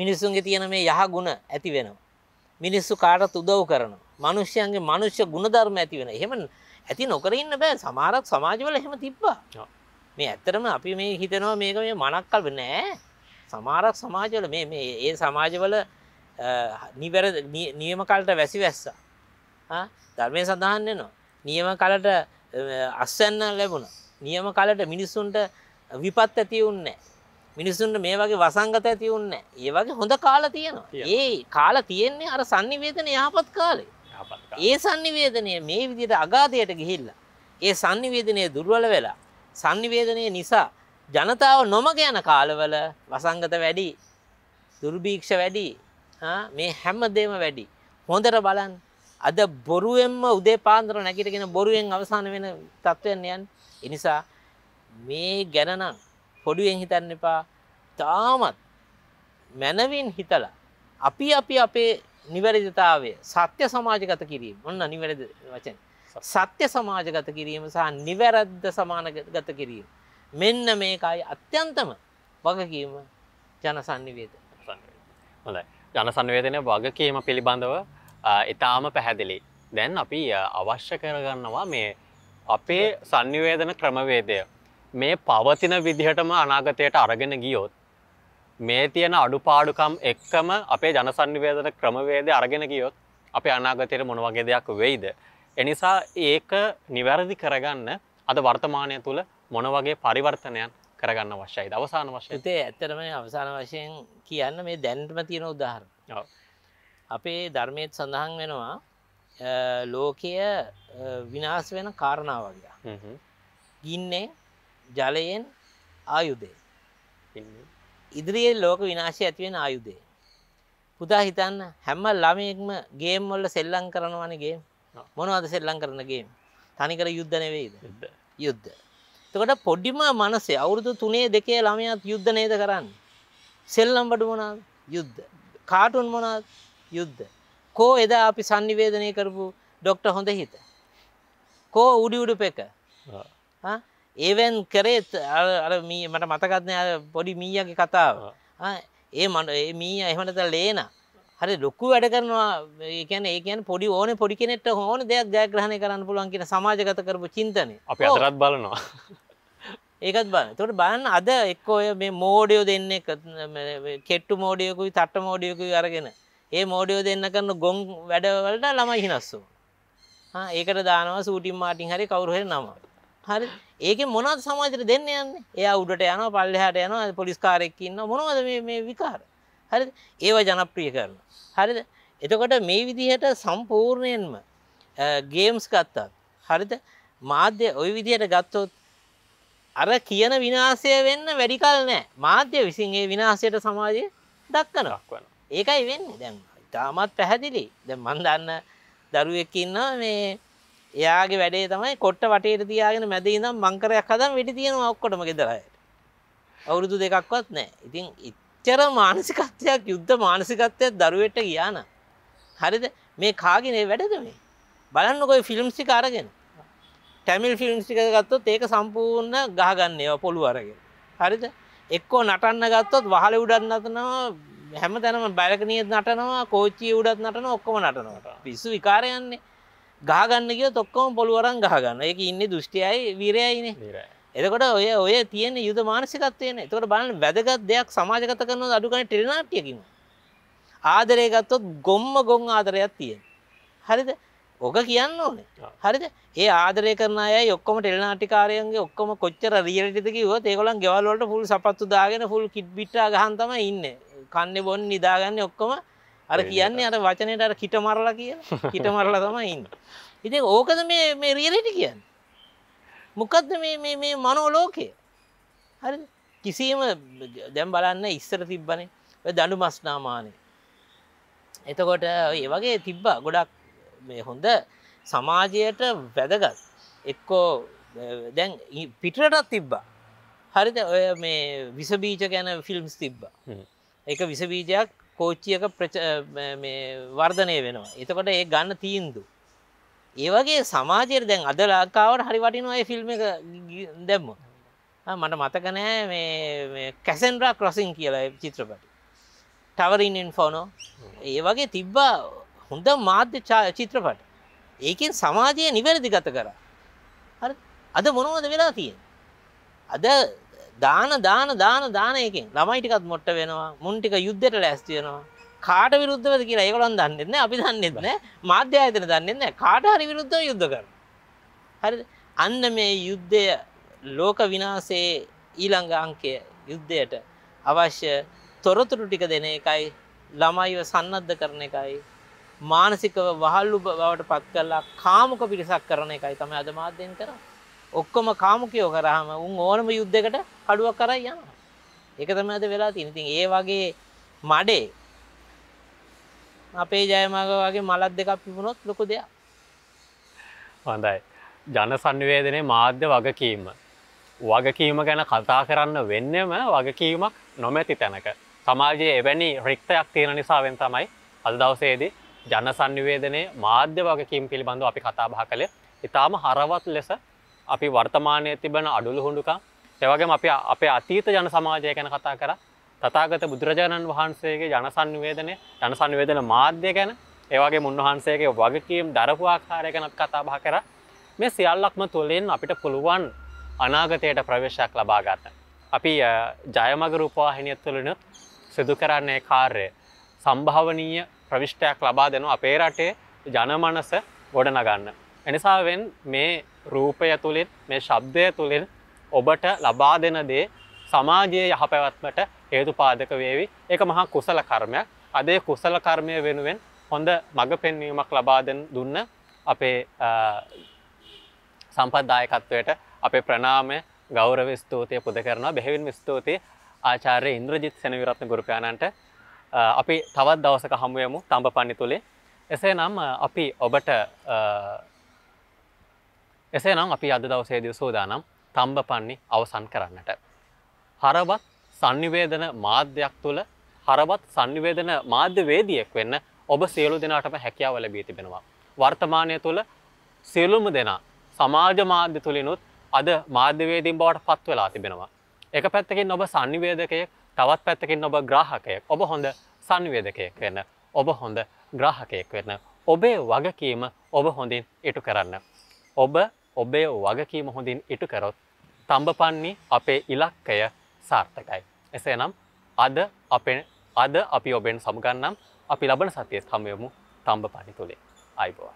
මිනිස්සුන්ගේ තියෙන මේ යහ ගුණ ඇති වෙනවා මිනිස්සු කාටත් උදව් කරන මනුෂ්‍යයන්ගේ මනුෂ්‍ය ගුණධර්ම ඇති වෙන එහෙම ඇති නොකර ඉන්න බෑ සමාරක් සමාජවල එහෙම තිබ්බා මේ ඇත්තරම අපි මේ හිතනවා මේක මේ මනක්කල් නෑ සමාරක් සමාජවල මේ මේ ඒ සමාජවල නිවැර නියම කලට වැසි වැස්සා ධර්මය සඳහන් වෙනවා නියම කලට අස්සන්න ලැබුණ නියම කලට මිනිස්සුන්ට විපත් ඇති උන්නේ මිනිස්සුන්ට මේ වගේ වසංගත ඇති උන්නේ ඒ වගේ හොඳ කාලා තියෙනවා ඒ කාලා තියෙන්නේ අර sannivedana යහපත් කාලේ ඒ sannivedanaya මේ විදිහට අගාධයට ගිහිල්ලා ඒ sannivedanaya දුර්වල වෙලා sannivedanaya නිසා ජනතාව නොමග යන කාලවල වසංගත වැඩි දුර්භීක්ෂ වැඩි මේ හැම්මදේම වැඩි. හොඳට බලන් අද බොරුවෙන්ම උදේ පාන්දර නැගිටගෙන බොරුවෙන් අවසාන වෙන තත්ත්වයන් යන් එනිසා මේ ගැනනම් පොඩුවෙන් හිතන්න එපා තාමත් මැනවින් හිතලා අපි අපි අපේ නිවැරදිතාවය සත්‍ය සමාජගත කිරීම ඔන්න නිවැරදි වචන සත්‍ය සමාජගත කිරීම සහ නිවැරද්ද සමානගත කිරීම මෙන්න මේකයි අත්‍යන්තම වගකීම ජනසන්නිවේද හොඳයි ජනසන්වේදනය වගකීම පිළිබඳව ඉතාම පැහැදිලි දැන් අපි අවශ්‍ය කරගන්නවා මේ අපේ සංනිවේදන ක්‍රමවේදය මේ පවතින විදිහටම අනාගතයට අරගෙන ගියොත් මේ තියෙන අඩුපාඩුකම් එක්කම අපේ ජනසන්නිවේදන ක්‍රමවේදය අරගෙන ගියොත් අපේ අනාගතයට මොන වගේ දෙයක් වෙයිද. එනිසා ඒක නිවැරදි කරගන්න අද වර්තමානය තුළ මොන වගේ පරිවර්තනයන් කරගන්න වශ්‍යයි අවසාන වශය තේ ඇත්තරම අවසාන වශයෙන් කියන්න මේ දැන්ටම තියෙන උදාහර අපේ ධර්මයත් සඳහන් වෙනවා ලෝකය විනාස් වෙන කාරණාව වගේ ගින්නේ ජලයෙන් ආයුදේ ඉදිරියේ ලෝක විනාශය ඇතිවෙන ආයුදේ පුදා හිතන්න හැම ළමයෙක්ම ගේම් වල්ල සෙල්ලං කරනවනගේ මොනවද සෙල්ලං කරනගේ තනිකර යුද්ධ නෙවෙයිද යුද්ධ එතකොට පොඩිම මනසේ අවුරුදු 3 2 ළමයාත් යුද්ධ නේද කරන්නේ? සෙල්ලම් බඩු මොනවාද? යුද්ධ. කාටුන් මොනවාද? යුද්ධ. කෝ එදා අපි sannivedanaya කරපු ડોක්ටර් හොඳ හිත. කෝ උඩි උඩු පෙක. ආ ඒවෙන් කරේ අර අර මී මට මතකත් නෑ අර පොඩි මීයාගේ කතාව. ආ ඒ මන ඒ මීයා එහෙම නැත්නම් ලේනා හරි ලොකු වැඩ කරනවා ඒකන ඒකන පොඩි ඕන පොඩි කෙනෙට හෝන දෙයක් ජයග්‍රහණය කරන්න පුළුවන් කියෙන සමාජගත කරපු චින්තනය අප අදරත් බලනවා ඒකත් බන්න තොට බන්න අද එක් ඔය මේ මෝඩියෝ දෙන්න කෙට්ටු මෝඩියකුයි තට්ට මෝඩියකුයි අරගෙන ඒ මෝඩියෝ දෙන්න කරන්න ගොන් වැඩවලට ළමයි හිනස්සු ඒකට දානවා සූටිම් මාටින් හරි කවරුහෙ නම හරි ඒක මොනත් සමාජයට දෙන්න යන්න එයා උඩට යන පල්ලෙහට යන පොලිස්කාරෙක්කන්න මොනවද මේ විකාර හරි ඒව ජනප්‍රිය කරන හරිද එතකොට මේ විදිහට සම්පූර්ණයෙන්ම ගේම්ස් ගත්තා හරිද මාධ්‍ය ඔය විදිහයට ගත්තොත් අර කියන විනාසය වෙන්න වැඩිකල් නෑ මාධ්‍ය විසින් ඒ විනාසයට සමාජය දක්කනක්වන ඒකයි වෙන්න දැන් ඉතාමත් පැහැදිලි දැ මන්දන්න දරුවෙක් ඉන්න මේ එයාගේ වැඩේ තමයි කොට්ට වටේට තියාගෙන මැද නම් මංකරයක් හදම් වෙඩි තියෙනවා ඔක්කොටම ගෙදරයට අවුරුදු දෙකක්වත් නෑ ඉතින් ඉච්චර මානසිකත්වයක් යුද්ධ මානසිකත්වයක් දරුවට ගියාන හරිද මේ කාගෙනේ වැඩද මේ බලන්න කොයි ෆිල්ම්සි කාරගෙන ටැමිල් ෆිල්ම්ස් ටික ගත්තොත් ඒක සම්පූර්ණ ගහගන්න ඒවා පොළු අරගෙන. හරිද? එක්කෝ නටන්න ගත්තොත් වහල උඩත් නටනවා හැම තැනම බැලකනියෙත් නටනවා කෝච්චිය උඩත් නටනවා ඔක්කොම නටනවා. පිස්සු විකාරයන්නේ. ගහගන්න කියොත් ඔක්කොම පොළු අරන් ගහගන්න. ඒක ඉන්නේ දෘෂ්ටියයි වීරයයිනේ. වීරයයි. එතකොට ඔය ඔය තියෙන යුද මානසිකත්වයනේ. එතකොට බලන්න වැදගත් දෙයක් සමාජගත කරනවා අඩුගානේ ටෙලිනාට්‍යකින්. ආදරය ගත්තොත් ගොම්ම ගොන් ආදරයක් තියෙන. හරිද? ඕක කියන්න ඕන හරිද ඒ ආදරය කරන ඔක්කම ටෙල්නාටිකාරයන්ගේ ඔක්කම කොච්චර රියටිතකිව ඒකොලන් ගෙවල්ලට ෆුල් සපත්තු දාගෙන ෆුල් කිට් බිට්ටා ගහන්තම ඉන්න කන්න බොන් නිදාගන්න ඔක්කොම අර කියන්නේ අර වචනයට අර කිට මරලා කිය කිට මරලා තම ඉන්න ඉති ඕකද මේ මේ රියලටි කියන්න මොකක්ද මේ මේ මනෝලෝකය හරි කිසිීම දැම් බලන්න ඉස්සර තිබ්බනේ දඩු මස්නාමානය එතකොට ඒ වගේ තිබ්බා ගොඩක් මේ හොඳ සමාජයට වැදගත් එක්කෝ දැන් පිටරටත් තිබ්බා හරිද ඔය මේ විසබීජ ගැන ෆිල්ම්ස් තිබ්බා එක විසබීජයක් කෝච්චියක වර්ධනය වෙනවා එතකොට ඒ ගන්න තීන්දු ඒවගේ සමාජයට දැන් අද ලාකාවට හරි වටිනවා ඒ ෆිල්ම් එක දැම්ම මට මතකනෑ මේ කැසන්ඩ්‍රා ක්‍රොසින් කියලා චිත්‍රපටි ටවරින්ෙන් ෆෝනෝ ඒ වගේ තිබ්බා හොඳ මාධ්‍ය චිත්‍රපට ඒකෙන් සමාජය නිවැරදි ගත කර හරි අද මොනවද වෙලා තියෙන අද දාන දාන දාන දානයකින් ළමයිටිකත් මොට්ට වෙනවා මුන්ටික යුද්ධට ලැස්ති වෙනවා කාට විරුද්ධවද කියලා ඒගොල්ලන් දන්නෙන්න අපි දන්නෙත් නෑ මාධ්‍ය ආයතන දන්නෙන්න කාට හරි විරුද්ධව යුද්ධ කරන හරි අන්න මේ යුද්ධය ලෝක විනාශයේ ඊළඟ අංකය යුද්ධයට අවශ්‍ය තොරතුරු ටික දෙන එකයි ළමයිව සන්නද්ධ කරන එකයි මානසිකව වහල්ලු බවට පත් කරලා කාමක පිරිසක් කරන එකයි තමයි අද මාධ්‍යයෙන් කරන්නේ. ඔක්කොම කාමුකයෝ කරාම උන් ඕනම යුද්ධයකට කඩුවක් කරයි යනවා. ඒක තමයි අද වෙලා තියෙන්නේ. ඉතින් ඒ වගේ මඩේ අපේ ජයමාග වගේ මලක් දෙකක් පිපුණොත් ලොකු දෙයක්. හොඳයි. ජන සංවේදනයේ මාධ්‍ය වගකීම. වගකීම ගැන කතා කරන්න වෙන්නම වගකීමක් නොමැති තැනක. සමාජයේ එවැනි රික්තයක් තියෙන නිසාවෙන් තමයි අද දවසේදී ජන සංනිවේදනය මාධ්‍ය වගකින් පිළිබඳව අපි කතාබහ කළ ඉතාම හරවත් ලෙස අපි වර්තමානය තිබන අඩුළු හුඩුකා එවගේ අපි අපේ අතීත ජන සමාජය ගැන කතා කර තතාගත බුදුරජාණන් වහන්සේගේ ජන සංනිවේදනය ජන සංනිවේදන මාධ්‍ය ගැන ඒවගේ මුන්වහන්සේගේ වගකීම් දරපු ආකාරය ගැනත් කතාබහ කර මේ සියල්ලක්ම තුළින් අපිට පුළුවන් අනාගතයට ප්‍රවේශයක් ලබා ගන්න. අපි ජයමග රූපවාහිනියත් තුළන සිදු කරන්නේ කාර්ය සම්භාවනීය ප්‍රවිශ්ටයක් ලබා දෙනවා අපේ රටේ ජනමනස ගොඩනගන්න. එනිසාවෙන් මේ රූපය තුළින් මේ ශබ්දය තුළින් ඔබට ලබා දෙන දේ සමාජයේ යහපැවැත්මට හේතුපාදක වේවි. ඒක මහා කුසල කර්මයක්. අද කුසල කර්මය වෙනුවෙන් හොඳ මඟ පෙන්වීමක් ලබා දුන්න අපේ සම්පත්දායකත්වයට අපේ ප්‍රනාමය ගෞරව ස්තූතිය පුද කරනවා බෙහෙවින් ස්තූතියි ආචාර්ය ඉන්ද්‍රජිත් සෙනවිරත්න ගුරුපයාණන්ට අපි තවත් දවසක හමුයමු තඹ පන්නි තුළේ එසේ නම් අපි ඔබට එසේ නම් අපි අද දවසේදී සූදානම් තම්බ පන්නේ අවසන් කරන්නට. හරවත් සංනිවේදන මාධ්‍යයක් තුළ හරවත් සංනිවේදන මාධ්‍යවේදියෙක් වෙන්න ඔබ සියලු දෙනාටම හැකියාව ලැබී තිබෙනවා. වර්තමානය තුළ සියලුම දෙනා සමාජ මාධ්‍ය තුළිනුත් අද මාධ්‍යවේදීන් බවට පත් වෙලා තිබෙනවා. එක පැත්තකින් ඔබ සංනිවේදකයෙක් තවත් පැත්තකින් ඔබ ග්‍රාහකයක් ඔබ හොඳ සංවේදකයක් වෙන ඔබ හොඳ ග්‍රාහකයෙක් වෙන ඔබේ වගකීම ඔබ හොඳින් ඉටු කරන්න. ඔබ ඔබේ වගකීම හොඳින් ඉටු කරොත් තඹපන්නේ අපේ ඉලක්කය සාර්ථකයි. එසේනම් අද අපෙන් අද අපි ඔබෙන් සමගන්නම් අපි ලබන සතිය හමයමු තම්බ පණි තුළේ අයිබවා.